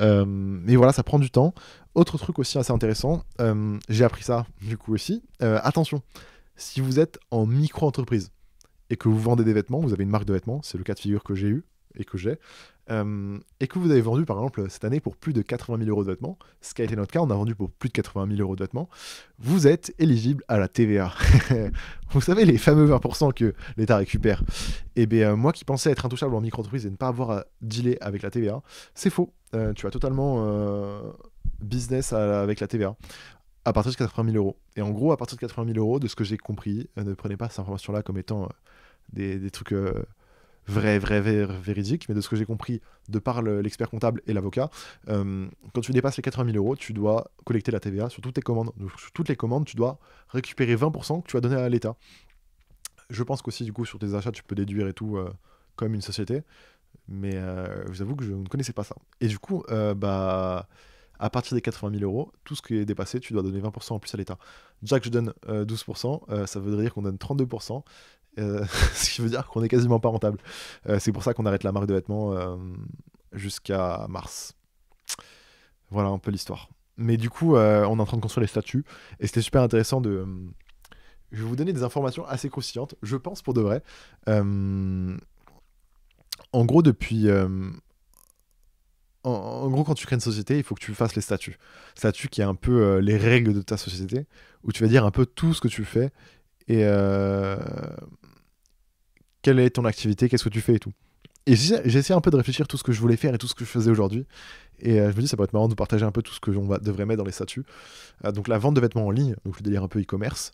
Euh, mais voilà, ça prend du temps. Autre truc aussi assez intéressant, j'ai appris ça du coup aussi. attention, si vous êtes en micro-entreprise et que vous vendez des vêtements, vous avez une marque de vêtements, c'est le cas de figure que j'ai eu, et que j'ai, euh, et que vous avez vendu par exemple cette année pour plus de 80 000 euros de vêtements, ce qui a été notre cas, on a vendu pour plus de 80 000 euros de vêtements, vous êtes éligible à la TVA. vous savez, les fameux 20% que l'État récupère. Et eh bien, euh, moi qui pensais être intouchable en micro-entreprise et ne pas avoir à dealer avec la TVA, c'est faux. Euh, tu as totalement business avec la TVA à partir de 80 000 euros. Et en gros, à partir de 80 000 euros, de ce que j'ai compris, ne prenez pas cette information-là comme étant des, des, trucs vrai, vrai, vrai, véridique, mais de ce que j'ai compris, de par l'expert comptable et l'avocat, euh, quand tu dépasses les 80 000 euros, tu dois collecter la TVA sur toutes tes commandes. Donc, sur toutes les commandes, tu dois récupérer 20% que tu as donné à l'État. Je pense qu'aussi, du coup, sur tes achats, tu peux déduire et tout, euh, comme une société. Mais euh, je vous avoue que je ne connaissais pas ça. Et du coup, bah à partir des 80 000 euros, tout ce qui est dépassé, tu dois donner 20% en plus à l'État. Jack, je donne 12%, ça voudrait dire qu'on donne 32%. Euh, ce qui veut dire qu'on est quasiment pas rentable. Euh, c'est pour ça qu'on arrête la marque de vêtements euh, jusqu'à mars. Voilà un peu l'histoire. Mais du coup, on est en train de construire les statuts et c'était super intéressant de. Je vais vous donner des informations assez croustillantes, je pense pour de vrai. En gros, depuis. En, gros, quand tu crées une société, il faut que tu fasses les statuts. Statuts qui est un peu les règles de ta société, où tu vas dire un peu tout ce que tu fais et euh, quelle est ton activité, qu'est-ce que tu fais et tout. Et j'ai essayé un peu de réfléchir tout ce que je voulais faire et tout ce que je faisais aujourd'hui. Et euh, je me dis, ça pourrait être marrant de partager un peu tout ce que on va, devrait mettre dans les statuts. Euh, donc la vente de vêtements en ligne, donc le délire un peu e-commerce.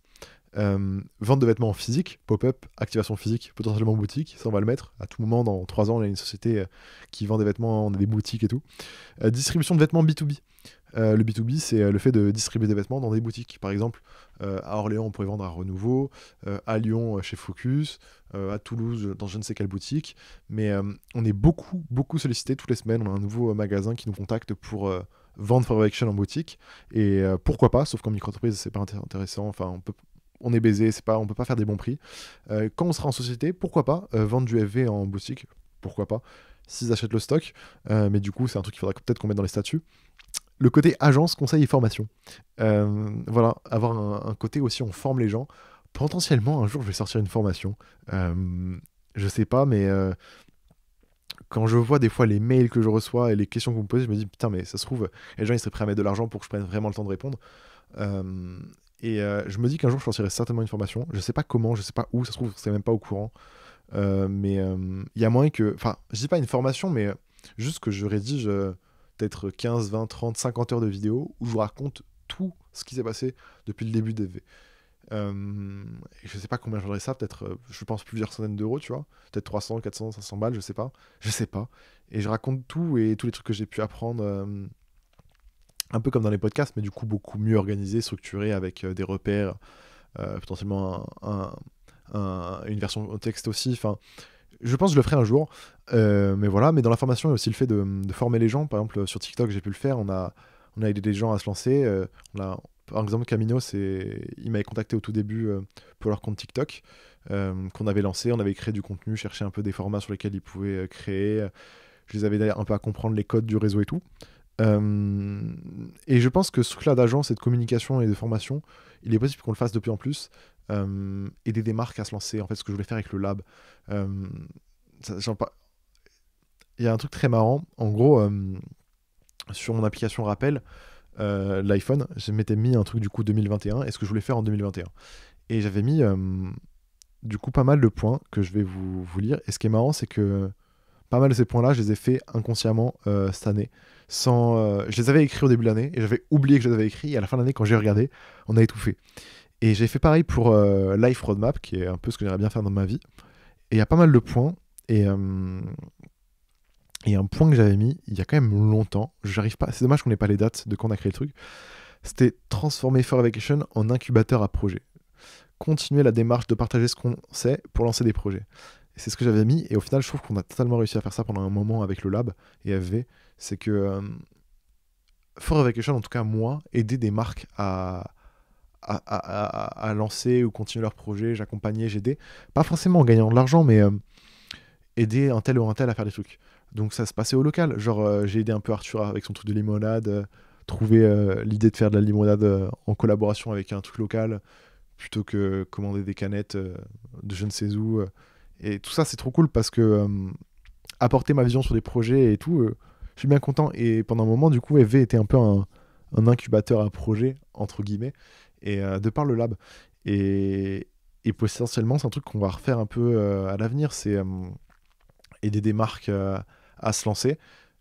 Euh, vente de vêtements en physique, pop-up, activation physique, potentiellement boutique, ça on va le mettre. À tout moment, dans trois ans, on a une société qui vend des vêtements, dans des boutiques et tout. distribution de vêtements B2B. Euh, le B2B, c'est euh, le fait de distribuer des vêtements dans des boutiques. Par exemple, euh, à Orléans, on pourrait vendre à Renouveau, à Lyon, chez Focus, à Toulouse, dans je ne sais quelle boutique. Mais on est beaucoup, beaucoup sollicité toutes les semaines. On a un nouveau magasin qui nous contacte pour vendre Forever Action en boutique. Et pourquoi pas, sauf qu'en micro-entreprise, c'est pas intéressant. Enfin, on est baisé, c'est pas, on peut pas faire des bons prix. quand on sera en société, pourquoi pas vendre du FV en boutique Pourquoi pas S'ils achètent le stock, mais du coup, c'est un truc qu'il faudrait peut-être qu'on mette dans les statuts le côté agence, conseil et formation. Euh, voilà, avoir un, côté aussi, on forme les gens. Potentiellement, un jour, je vais sortir une formation. Je euh, je sais pas, mais euh, quand je vois des fois les mails que je reçois et les questions que vous me posez, je me dis putain, mais ça se trouve, les gens ils seraient prêts à mettre de l'argent pour que je prenne vraiment le temps de répondre. et je me dis qu'un jour, je sortirai certainement une formation. Je sais pas comment, je sais pas où, ça se trouve, je c'est même pas au courant. mais il y a moins que. Enfin, je dis pas une formation, mais juste que je rédige peut-être 15, 20, 30, 50 heures de vidéo où je vous raconte tout ce qui s'est passé depuis le début d'EV. V. Euh, je sais pas combien je voudrais ça, peut-être, euh, je pense, plusieurs centaines d'euros, tu vois. Peut-être 300, 400, 500 balles, je ne sais pas. Je sais pas. Et je raconte tout et tous les trucs que j'ai pu apprendre. Euh, un peu comme dans les podcasts, mais du coup, beaucoup mieux organisé, structuré, avec euh, des repères, potentiellement une version texte aussi. Enfin, je pense que je le ferai un jour. Euh, mais voilà, mais dans la formation, il y a aussi le fait de, former les gens. Par exemple, sur TikTok, j'ai pu le faire. On a, on a aidé des gens à se lancer. Euh, on a, par exemple, Camino, il m'avait contacté au tout début euh, pour leur compte TikTok qu'on avait lancé. On avait créé du contenu, cherché un peu des formats sur lesquels ils pouvaient créer. Je les avais d'ailleurs un peu à comprendre les codes du réseau et tout. et je pense que ce truc-là d'agence et de communication et de formation, il est possible qu'on le fasse de plus en plus euh, aider des marques à se lancer. En fait, ce que je voulais faire avec le lab. Euh, ça, pas... Il y a un truc très marrant. En gros, euh, sur mon application rappel, euh, l'iPhone, je m'étais mis un truc du coup 2021 et ce que je voulais faire en 2021. Et j'avais mis du coup pas mal de points que je vais vous, vous lire. Et ce qui est marrant, c'est que pas mal de ces points-là, je les ai faits inconsciemment cette année. Sans, je les avais écrits au début de l'année et j'avais oublié que je les avais écrits. Et à la fin de l'année, quand j'ai regardé, on a étouffé. Et j'ai fait pareil pour euh, Life Roadmap, qui est un peu ce que j'aimerais bien faire dans ma vie. Et il y a pas mal de points. Et, euh, un point que j'avais mis il y a quand même longtemps, j'arrive pas, c'est dommage qu'on n'ait pas les dates de quand on a créé le truc, c'était transformer Vacation en incubateur à projet. Continuer la démarche de partager ce qu'on sait pour lancer des projets. c'est ce que j'avais mis. Et au final, je trouve qu'on a totalement réussi à faire ça pendant un moment avec le lab et FV. C'est que euh, Vacation, en tout cas moi, aider des marques à à, lancer ou continuer leur projet, j'accompagnais, j'aidais. Pas forcément en gagnant de l'argent, mais euh, aider un tel ou un tel à faire des trucs. Donc ça se passait au local. Genre, euh, j'ai aidé un peu Arthur avec son truc de limonade, euh, trouver l'idée de faire de la limonade en collaboration avec un truc local, plutôt que commander des canettes de je ne sais où. Et tout ça, c'est trop cool parce que apporter ma vision sur des projets et tout, je suis bien content. Et pendant un moment, du coup, EV était un peu un, un incubateur à projet, entre guillemets et euh, de par le lab. Et, et potentiellement, c'est un truc qu'on va refaire un peu euh, à l'avenir, c'est euh, aider des marques à se lancer.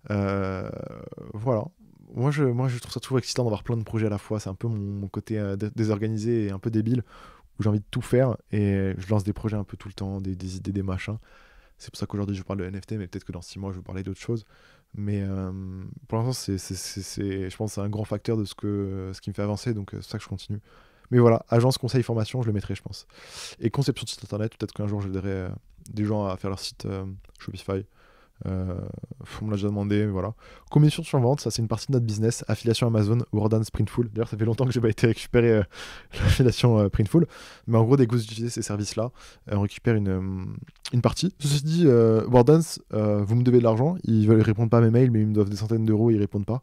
voilà. Moi je, moi, je trouve ça toujours excitant d'avoir plein de projets à la fois. C'est un peu mon, côté désorganisé et un peu débile où j'ai envie de tout faire et je lance des projets un peu tout le temps, des, des idées, des machins. C'est pour ça qu'aujourd'hui je parle de NFT, mais peut-être que dans six mois je vais parler d'autres choses. Mais euh, pour l'instant, c'est, je pense, c'est un grand facteur de ce, que, ce qui me fait avancer, donc euh, c'est ça que je continue. Mais voilà, agence, conseil, formation, je le mettrai, je pense. Et conception de site internet, peut-être qu'un jour j'aiderai euh, des gens à faire leur site Shopify. Euh, on me l'a déjà demandé, voilà. Commission sur vente, ça c'est une partie de notre business. Affiliation Amazon, Wordan, Printful D'ailleurs, ça fait longtemps que j'ai pas été récupérer euh, l'affiliation euh, Printful. Mais en gros, dès que vous utilisez ces services-là, euh, on récupère une, une partie. Ceci dit, Wordance, vous me devez de l'argent. Ils ne répondre pas à mes mails, mais ils me doivent des centaines d'euros, ils répondent pas.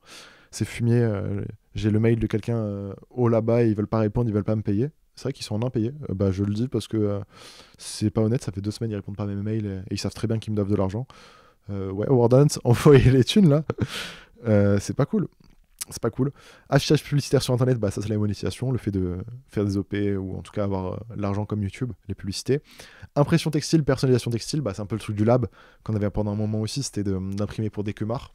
C'est fumier. j'ai le mail de quelqu'un haut là-bas, ils veulent pas répondre, ils veulent pas me payer c'est vrai qu'ils sont en impayé, bah, je le dis parce que c'est pas honnête, ça fait deux semaines ils répondent pas à mes mails et ils savent très bien qu'ils me doivent de l'argent. Euh, ouais, Wardance, envoyez les thunes là. Euh, c'est pas cool. C'est pas cool. Affichage publicitaire sur internet, bah ça c'est la monétisation, le fait de faire des OP ou en tout cas avoir euh, l'argent comme YouTube, les publicités. Impression textile, personnalisation textile, bah c'est un peu le truc du lab qu'on avait pendant un moment aussi, c'était d'imprimer pour des queumards.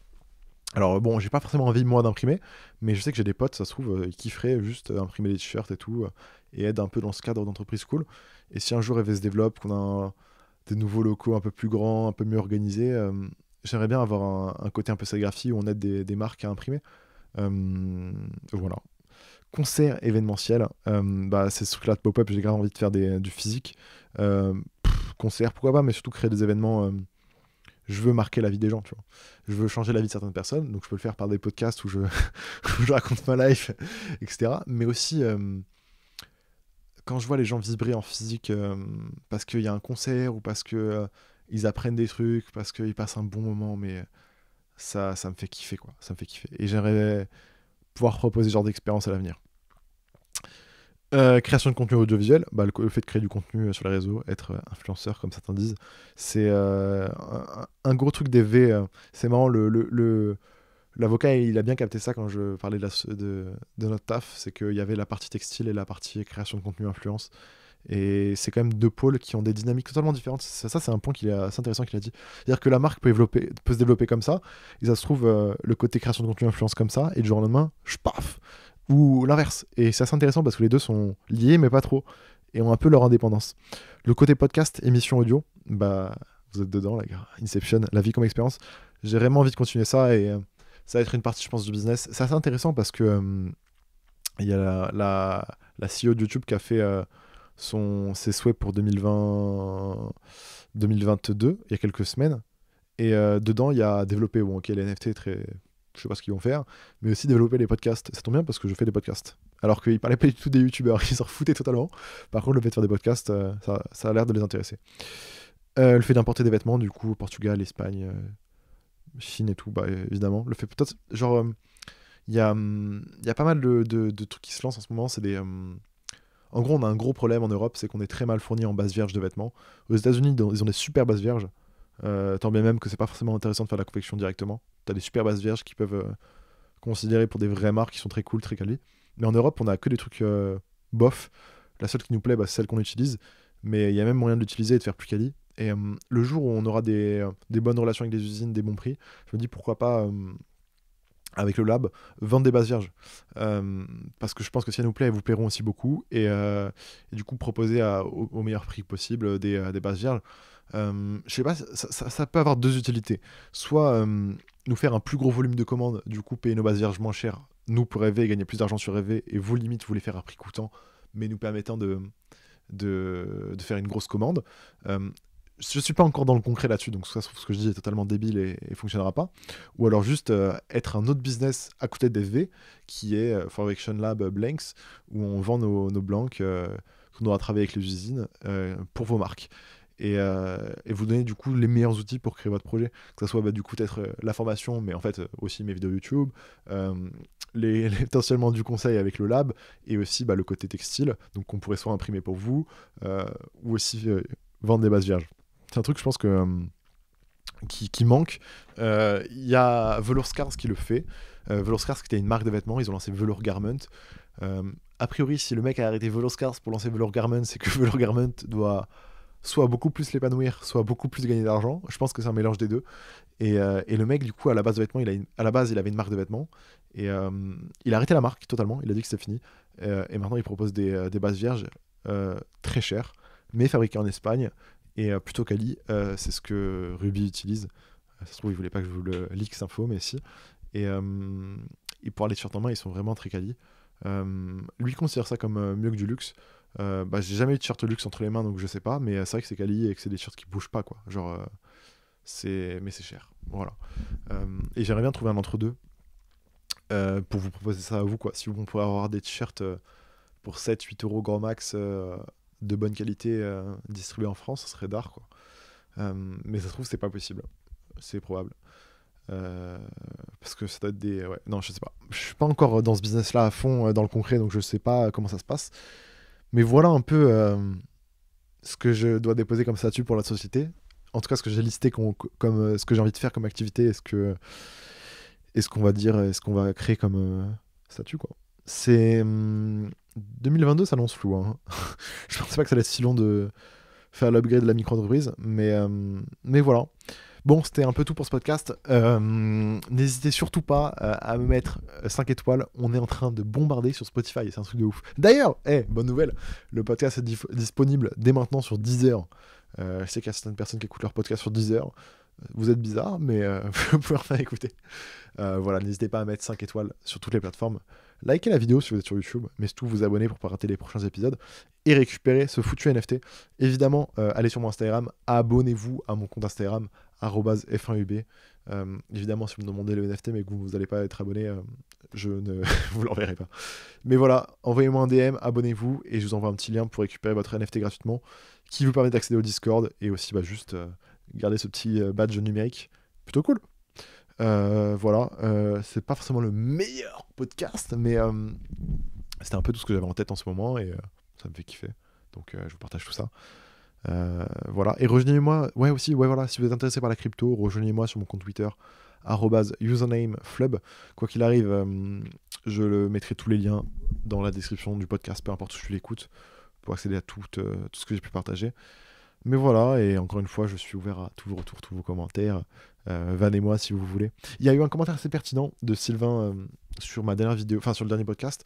Alors bon, j'ai pas forcément envie moi d'imprimer, mais je sais que j'ai des potes, ça se trouve, ils kifferaient juste imprimer des t-shirts et tout, et aide un peu dans ce cadre d'entreprise cool. Et si un jour elle se développe, qu'on a un des nouveaux locaux un peu plus grands, un peu mieux organisés. Euh, j'aimerais bien avoir un, côté un peu graphie où on aide des, marques à imprimer. Euh, voilà. Concert événementiel, euh, bah, c'est ce truc-là de pop-up, j'ai grave envie de faire du physique. concert, pourquoi pas, mais surtout créer des événements je veux marquer la vie des gens, Je veux changer la vie de certaines personnes, donc je peux le faire par des podcasts où je, raconte ma life, etc. Mais aussi, quand je vois les gens vibrer en physique euh, parce qu'il y a un concert ou parce qu'ils euh, apprennent des trucs, parce qu'ils passent un bon moment, mais ça, ça me fait kiffer quoi. Ça me fait kiffer. Et j'aimerais pouvoir proposer ce genre d'expérience à l'avenir. Euh, création de contenu audiovisuel, bah, le, fait de créer du contenu sur les réseaux, être influenceur comme certains disent, c'est un, gros truc des V. c'est marrant le, le l'avocat, il a bien capté ça quand je parlais de, de, notre taf, c'est qu'il y avait la partie textile et la partie création de contenu influence. Et c'est quand même deux pôles qui ont des dynamiques totalement différentes. Ça, ça c'est un point qui est assez intéressant qu'il a dit. C'est-à-dire que la marque peut, développer, peut se développer comme ça, et ça se trouve, euh, le côté création de contenu influence comme ça, et du jour au lendemain, je paf Ou l'inverse. Et c'est assez intéressant parce que les deux sont liés, mais pas trop, et ont un peu leur indépendance. Le côté podcast, émission audio, bah, vous êtes dedans, la Inception, la vie comme expérience. J'ai vraiment envie de continuer ça, et euh, ça va être une partie, je pense, du business. C'est intéressant parce que euh, il y a la, la, CEO de YouTube qui a fait euh, son, ses souhaits pour 2020, 2022, il y a quelques semaines. Et euh, dedans, il y a développé bon, ok, les NFT, très... je sais pas ce qu'ils vont faire, mais aussi développer les podcasts. Ça tombe bien parce que je fais des podcasts. Alors qu'ils parlaient pas du tout des youtubeurs, ils s'en foutaient totalement. Par contre, le fait de faire des podcasts, ça, a l'air de les intéresser. le fait d'importer des vêtements, du coup, Portugal, Espagne, Chine et tout, bah, évidemment. Le fait peut-être, genre, euh, il y, a, hum, y a pas mal de, trucs qui se lancent en ce moment. C'est des. Hum, en gros, on a un gros problème en Europe, c'est qu'on est très mal fourni en base vierge de vêtements. Aux États-Unis, ils ont des super bases vierges. Euh, tant bien même que c'est pas forcément intéressant de faire la confection directement. T'as des super bases vierges qui peuvent euh, considérer pour des vraies marques qui sont très cool, très quali. Mais en Europe, on a que des trucs bof. La seule qui nous plaît, bah, c'est celle qu'on utilise. Mais il y a même moyen de l'utiliser et de faire plus quali. Et euh, le jour où on aura des, euh, bonnes relations avec les usines, des bons prix, je me dis pourquoi pas, euh, avec le lab, vendre des bases vierges. parce que je pense que si elles nous plaît, elles vous plairont aussi beaucoup. Et, du coup, proposer au, meilleur prix possible des, bases vierges. je sais pas, ça, peut avoir deux utilités. Soit nous faire un plus gros volume de commandes, du coup payer nos bases vierges moins chères, nous pour rêver et gagner plus d'argent sur rêver, et vous limite vous les faire à prix coûtant, mais nous permettant de, faire une grosse commande je suis pas encore dans le concret là-dessus, donc ce que je dis est totalement débile et, fonctionnera pas. Ou alors juste euh, être un autre business à côté d'FV, qui est euh, Lab euh, Blanks, où on vend nos, nos euh, qu'on aura travaillé avec les usines pour vos marques. Et, vous donner du coup les meilleurs outils pour créer votre projet. Que ce soit bah, du coup peut-être la formation, mais en fait aussi mes vidéos YouTube, potentiellement du conseil avec le lab, et aussi bah, le côté textile, donc qu'on pourrait soit imprimer pour vous, ou aussi vendre des bases vierges. C'est un truc, je pense que. Euh, qui, manque. Euh, il y a Velour Scars qui le fait. Euh, Velour qui était une marque de vêtements, ils ont lancé Velour Garment. Euh, a priori, si le mec a arrêté Velour Scars pour lancer Velour Garment, c'est que Velour Garment doit soit beaucoup plus l'épanouir, soit beaucoup plus gagner d'argent. Je pense que c'est un mélange des deux. Et, le mec, du coup, à la base de vêtements, il a à la base, il avait une marque de vêtements et il a arrêté la marque totalement. Il a dit que c'était fini. et maintenant, il propose des bases vierges très chères, mais fabriquées en Espagne et euh, plutôt qu'Ali, euh, c'est ce que Ruby utilise. Euh, ça se trouve, il voulait pas que je vous le leak info, mais si. Et, et pour aller shirts en main, ils sont vraiment très quali. lui considère ça comme mieux que du luxe. bah, j'ai jamais eu de t-shirt luxe entre les mains donc je sais pas mais c'est vrai que c'est quali et que c'est des shirts qui bougent pas quoi genre c'est mais c'est cher voilà et j'aimerais bien trouver un entre deux pour vous proposer ça à vous quoi si vous pouvez avoir des t-shirts pour 7 8 euros grand max de bonne qualité euh, distribuée en France, ce serait d'art. Euh, mais ça se trouve, c'est pas possible. C'est probable. Euh, parce que ça doit être des. Non, je sais pas. Je suis pas encore dans ce business-là à fond, dans le concret, donc je sais pas comment ça se passe. Mais voilà un peu ce que je dois déposer comme statut pour la société. En tout cas, ce que j'ai listé comme, ce que j'ai envie de faire comme activité est ce que. est ce qu'on va dire, est ce qu'on va créer comme statut, quoi. C'est. Hum, 2022 ça lance flou. Hein. je pensais pas que ça allait si long de faire l'upgrade de la micro-entreprise, mais, euh, mais voilà. Bon, c'était un peu tout pour ce podcast. Euh, n'hésitez surtout pas euh, à me mettre 5 étoiles. On est en train de bombarder sur Spotify, c'est un truc de ouf. D'ailleurs, eh, bonne nouvelle, le podcast est disponible dès maintenant sur Deezer. je sais qu'il y a certaines personnes qui écoutent leur podcast sur Deezer. Vous êtes bizarre, mais vous pouvez enfin écouter. voilà, n'hésitez pas à mettre 5 étoiles sur toutes les plateformes likez la vidéo si vous êtes sur YouTube, mais surtout vous abonnez pour ne pas rater les prochains épisodes et récupérer ce foutu NFT. Évidemment, euh, allez sur mon Instagram, abonnez-vous à mon compte Instagram, f1ub. Euh, évidemment, si vous me demandez le NFT, mais que vous n'allez pas être abonné, euh, je ne vous l'enverrai pas. Mais voilà, envoyez-moi un DM, abonnez-vous et je vous envoie un petit lien pour récupérer votre NFT gratuitement qui vous permet d'accéder au Discord et aussi bah, juste garder ce petit badge numérique. Plutôt cool! Euh, voilà, euh, c'est pas forcément le meilleur podcast, mais euh, c'était un peu tout ce que j'avais en tête en ce moment et ça me fait kiffer. Donc je vous partage tout ça. voilà. Et rejoignez-moi, ouais aussi, ouais voilà, si vous êtes intéressé par la crypto, rejoignez-moi sur mon compte Twitter @usernameFlub. Quoi qu'il arrive, je le mettrai tous les liens dans la description du podcast, peu importe où tu l'écoutes, pour accéder à tout, tout ce que j'ai pu partager. Mais voilà, et encore une fois, je suis ouvert à tous vos retours, tous vos commentaires. Euh, Van et moi, si vous voulez. Il y a eu un commentaire assez pertinent de Sylvain euh, sur ma dernière vidéo, enfin sur le dernier podcast,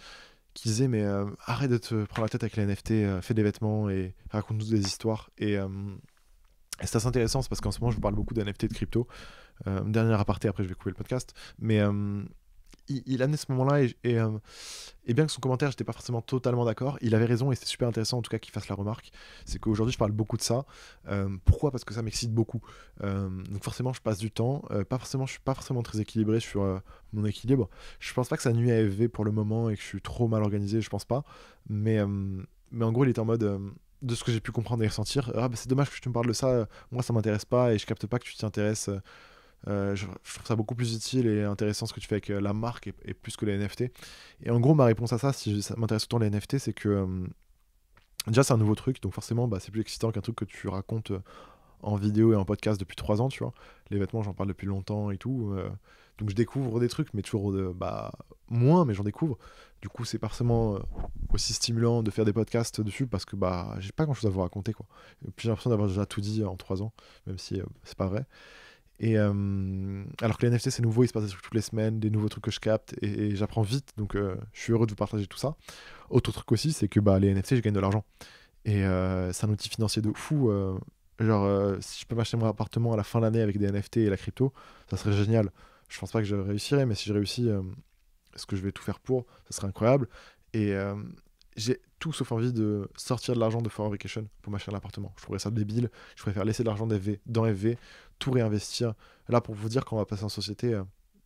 qui disait mais euh, arrête de te prendre la tête avec les NFT, fais des vêtements et raconte-nous des histoires. Et, c'est assez intéressant, parce qu'en ce moment je vous parle beaucoup d'NFT de crypto. dernière aparté, après je vais couper le podcast. Mais il, amenait ce moment-là euh, et, bien que son commentaire, j'étais pas forcément totalement d'accord, il avait raison et c'était super intéressant en tout cas qu'il fasse la remarque. C'est qu'aujourd'hui, je parle beaucoup de ça. Euh, pourquoi Parce que ça m'excite beaucoup. Euh, donc forcément, je passe du temps. pas forcément, je suis pas forcément très équilibré sur mon équilibre. Je pense pas que ça nuit à FV pour le moment et que je suis trop mal organisé. Je pense pas. Mais mais en gros, il est en mode de ce que j'ai pu comprendre et ressentir. Ah, bah, c'est dommage que tu me parles de ça. moi, ça m'intéresse pas et je capte pas que tu t'y intéresses. Euh, je, trouve ça beaucoup plus utile et intéressant ce que tu fais avec euh, la marque et, plus que les NFT. Et en gros, ma réponse à ça, si ça m'intéresse autant les NFT, c'est que euh, déjà, c'est un nouveau truc, donc forcément, bah, c'est plus excitant qu'un truc que tu racontes en vidéo et en podcast depuis 3 ans, tu vois. Les vêtements, j'en parle depuis longtemps et tout. donc, je découvre des trucs, mais toujours bah, moins, mais j'en découvre. Du coup, c'est pas forcément aussi stimulant de faire des podcasts dessus parce que bah, j'ai pas grand chose à vous raconter, quoi. Et puis, j'ai l'impression d'avoir déjà tout dit en 3 ans, même si c'est pas vrai. Et euh, alors que les NFT, c'est nouveau, il se passe des trucs toutes les semaines, des nouveaux trucs que je capte et, j'apprends vite, donc euh, je suis heureux de vous partager tout ça. Autre truc aussi, c'est que bah, les NFT, je gagne de l'argent. Et euh, c'est un outil financier de fou. genre, si je peux m'acheter mon appartement à la fin de l'année avec des NFT et la crypto, ça serait génial. Je pense pas que je réussirais, mais si je réussis, ce que je vais tout faire pour, ça serait incroyable. Et j'ai tout sauf envie de sortir de l'argent de Forever Vacation pour m'acheter un appartement. Je trouverais ça débile. Je préfère laisser de l'argent dans FV tout réinvestir. Là, pour vous dire, qu'on va passer en société, euh,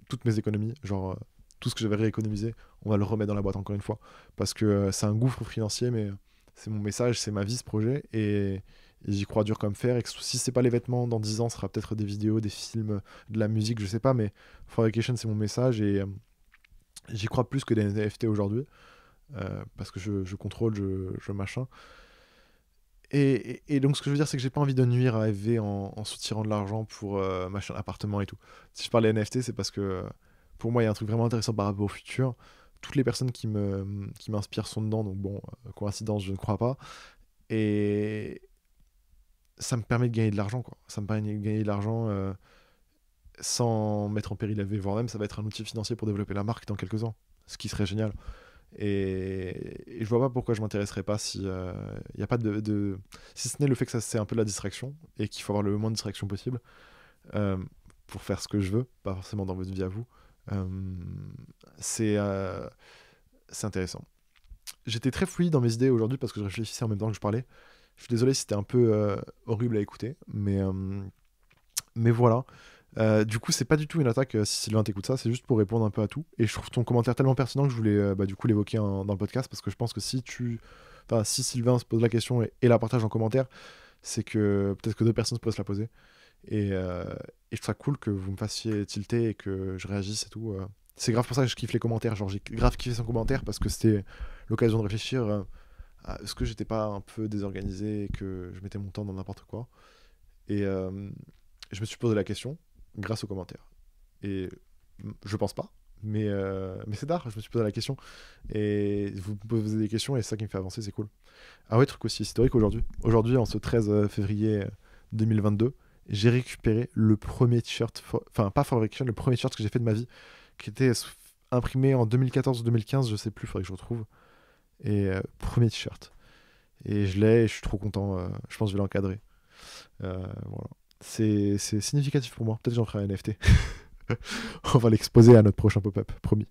toutes mes économies, genre euh, tout ce que j'avais rééconomisé, on va le remettre dans la boîte encore une fois. Parce que euh, c'est un gouffre financier, mais c'est mon message, c'est ma vie ce projet. Et, j'y crois dur comme fer. Et que si c'est pas les vêtements, dans dix ans, sera peut-être des vidéos, des films, de la musique, je sais pas. Mais question c'est mon message. Et j'y crois plus que des NFT aujourd'hui. parce que je, contrôle, je, je machin. Et, donc, ce que je veux dire, c'est que j'ai pas envie de nuire à FV en, en soutirant de l'argent pour euh, machin, appartement et tout. Si je parle NFT, c'est parce que euh, pour moi, il y a un truc vraiment intéressant par rapport au futur. Toutes les personnes qui qui m'inspirent sont dedans, donc bon, euh, coïncidence, je ne crois pas. Et ça me permet de gagner de l'argent, quoi. Ça me permet de gagner de l'argent euh, sans mettre en péril la voire même ça va être un outil financier pour développer la marque dans quelques ans, ce qui serait génial. Et, je vois pas pourquoi je m'intéresserais pas si il euh, y a pas de, si ce n'est le fait que ça c'est un peu de la distraction et qu'il faut avoir le moins de distraction possible euh, pour faire ce que je veux, pas forcément dans votre vie à vous. Euh, c'est c'est intéressant. J'étais très fouillé dans mes idées aujourd'hui parce que je réfléchissais en même temps que je parlais. Je suis désolé si c'était un peu horrible à écouter, mais mais voilà. Euh, du coup, c'est pas du tout une attaque, euh, si Sylvain t'écoute ça, c'est juste pour répondre un peu à tout. Et je trouve ton commentaire tellement pertinent que je voulais euh, bah, du coup l'évoquer dans le podcast parce que je pense que si tu. Enfin, si Sylvain se pose la question et, la partage en commentaire, c'est que peut-être que deux personnes pourraient se la poser. Et, et, je trouve cool que vous me fassiez tilter et que je réagisse et tout. C'est grave pour ça que je kiffe les commentaires. Genre, j'ai grave kiffé son commentaire parce que c'était l'occasion de réfléchir à ce que j'étais pas un peu désorganisé et que je mettais mon temps dans n'importe quoi. Et je me suis posé la question grâce aux commentaires. Et je pense pas, mais, euh, mais c'est d'art, je me suis posé la question. Et vous me posez des questions et c'est ça qui me fait avancer, c'est cool. Ah ouais, truc aussi historique aujourd'hui. Aujourd'hui, en ce 13 euh, février 2022, euh, j'ai récupéré le premier t-shirt, enfin pas For Action, le premier t-shirt que j'ai fait de ma vie, qui était imprimé en 2014 ou 2015, je sais plus, il faudrait que je retrouve. Et premier t-shirt. Et je l'ai, je suis trop content, je pense que je vais l'encadrer. voilà c'est significatif pour moi. Peut-être j'en ferai un NFT. on va l'exposer à notre prochain pop-up, promis.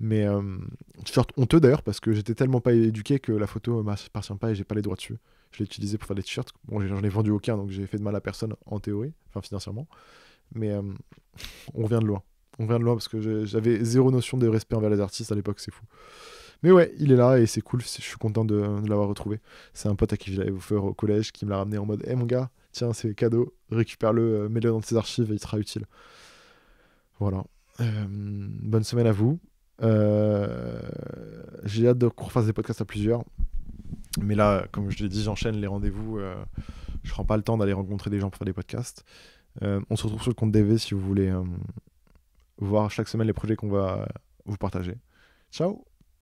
Mais t-shirt euh, honteux d'ailleurs parce que j'étais tellement pas éduqué que la photo m'appartient pas et j'ai pas les droits dessus. Je l'ai utilisé pour faire des t-shirts. Bon, j'en ai vendu aucun donc j'ai fait de mal à personne en théorie, enfin financièrement. Mais euh, on vient de loin. On vient de loin parce que j'avais zéro notion de respect envers les artistes à l'époque, c'est fou. Mais ouais, il est là et c'est cool. Je suis content de, l'avoir retrouvé. C'est un pote à qui je vous faire au collège qui me l'a ramené en mode Hé mon gars, tiens, c'est cadeau, récupère-le, euh, mets-le dans tes archives et il sera utile. Voilà. Euh, bonne semaine à vous. Euh, j'ai hâte qu'on refasse des podcasts à plusieurs. Mais là, comme je l'ai dit, j'enchaîne les rendez-vous. Je je prends pas le temps d'aller rencontrer des gens pour faire des podcasts. on se retrouve sur le compte DV si vous voulez voir chaque semaine les projets qu'on va vous partager. Ciao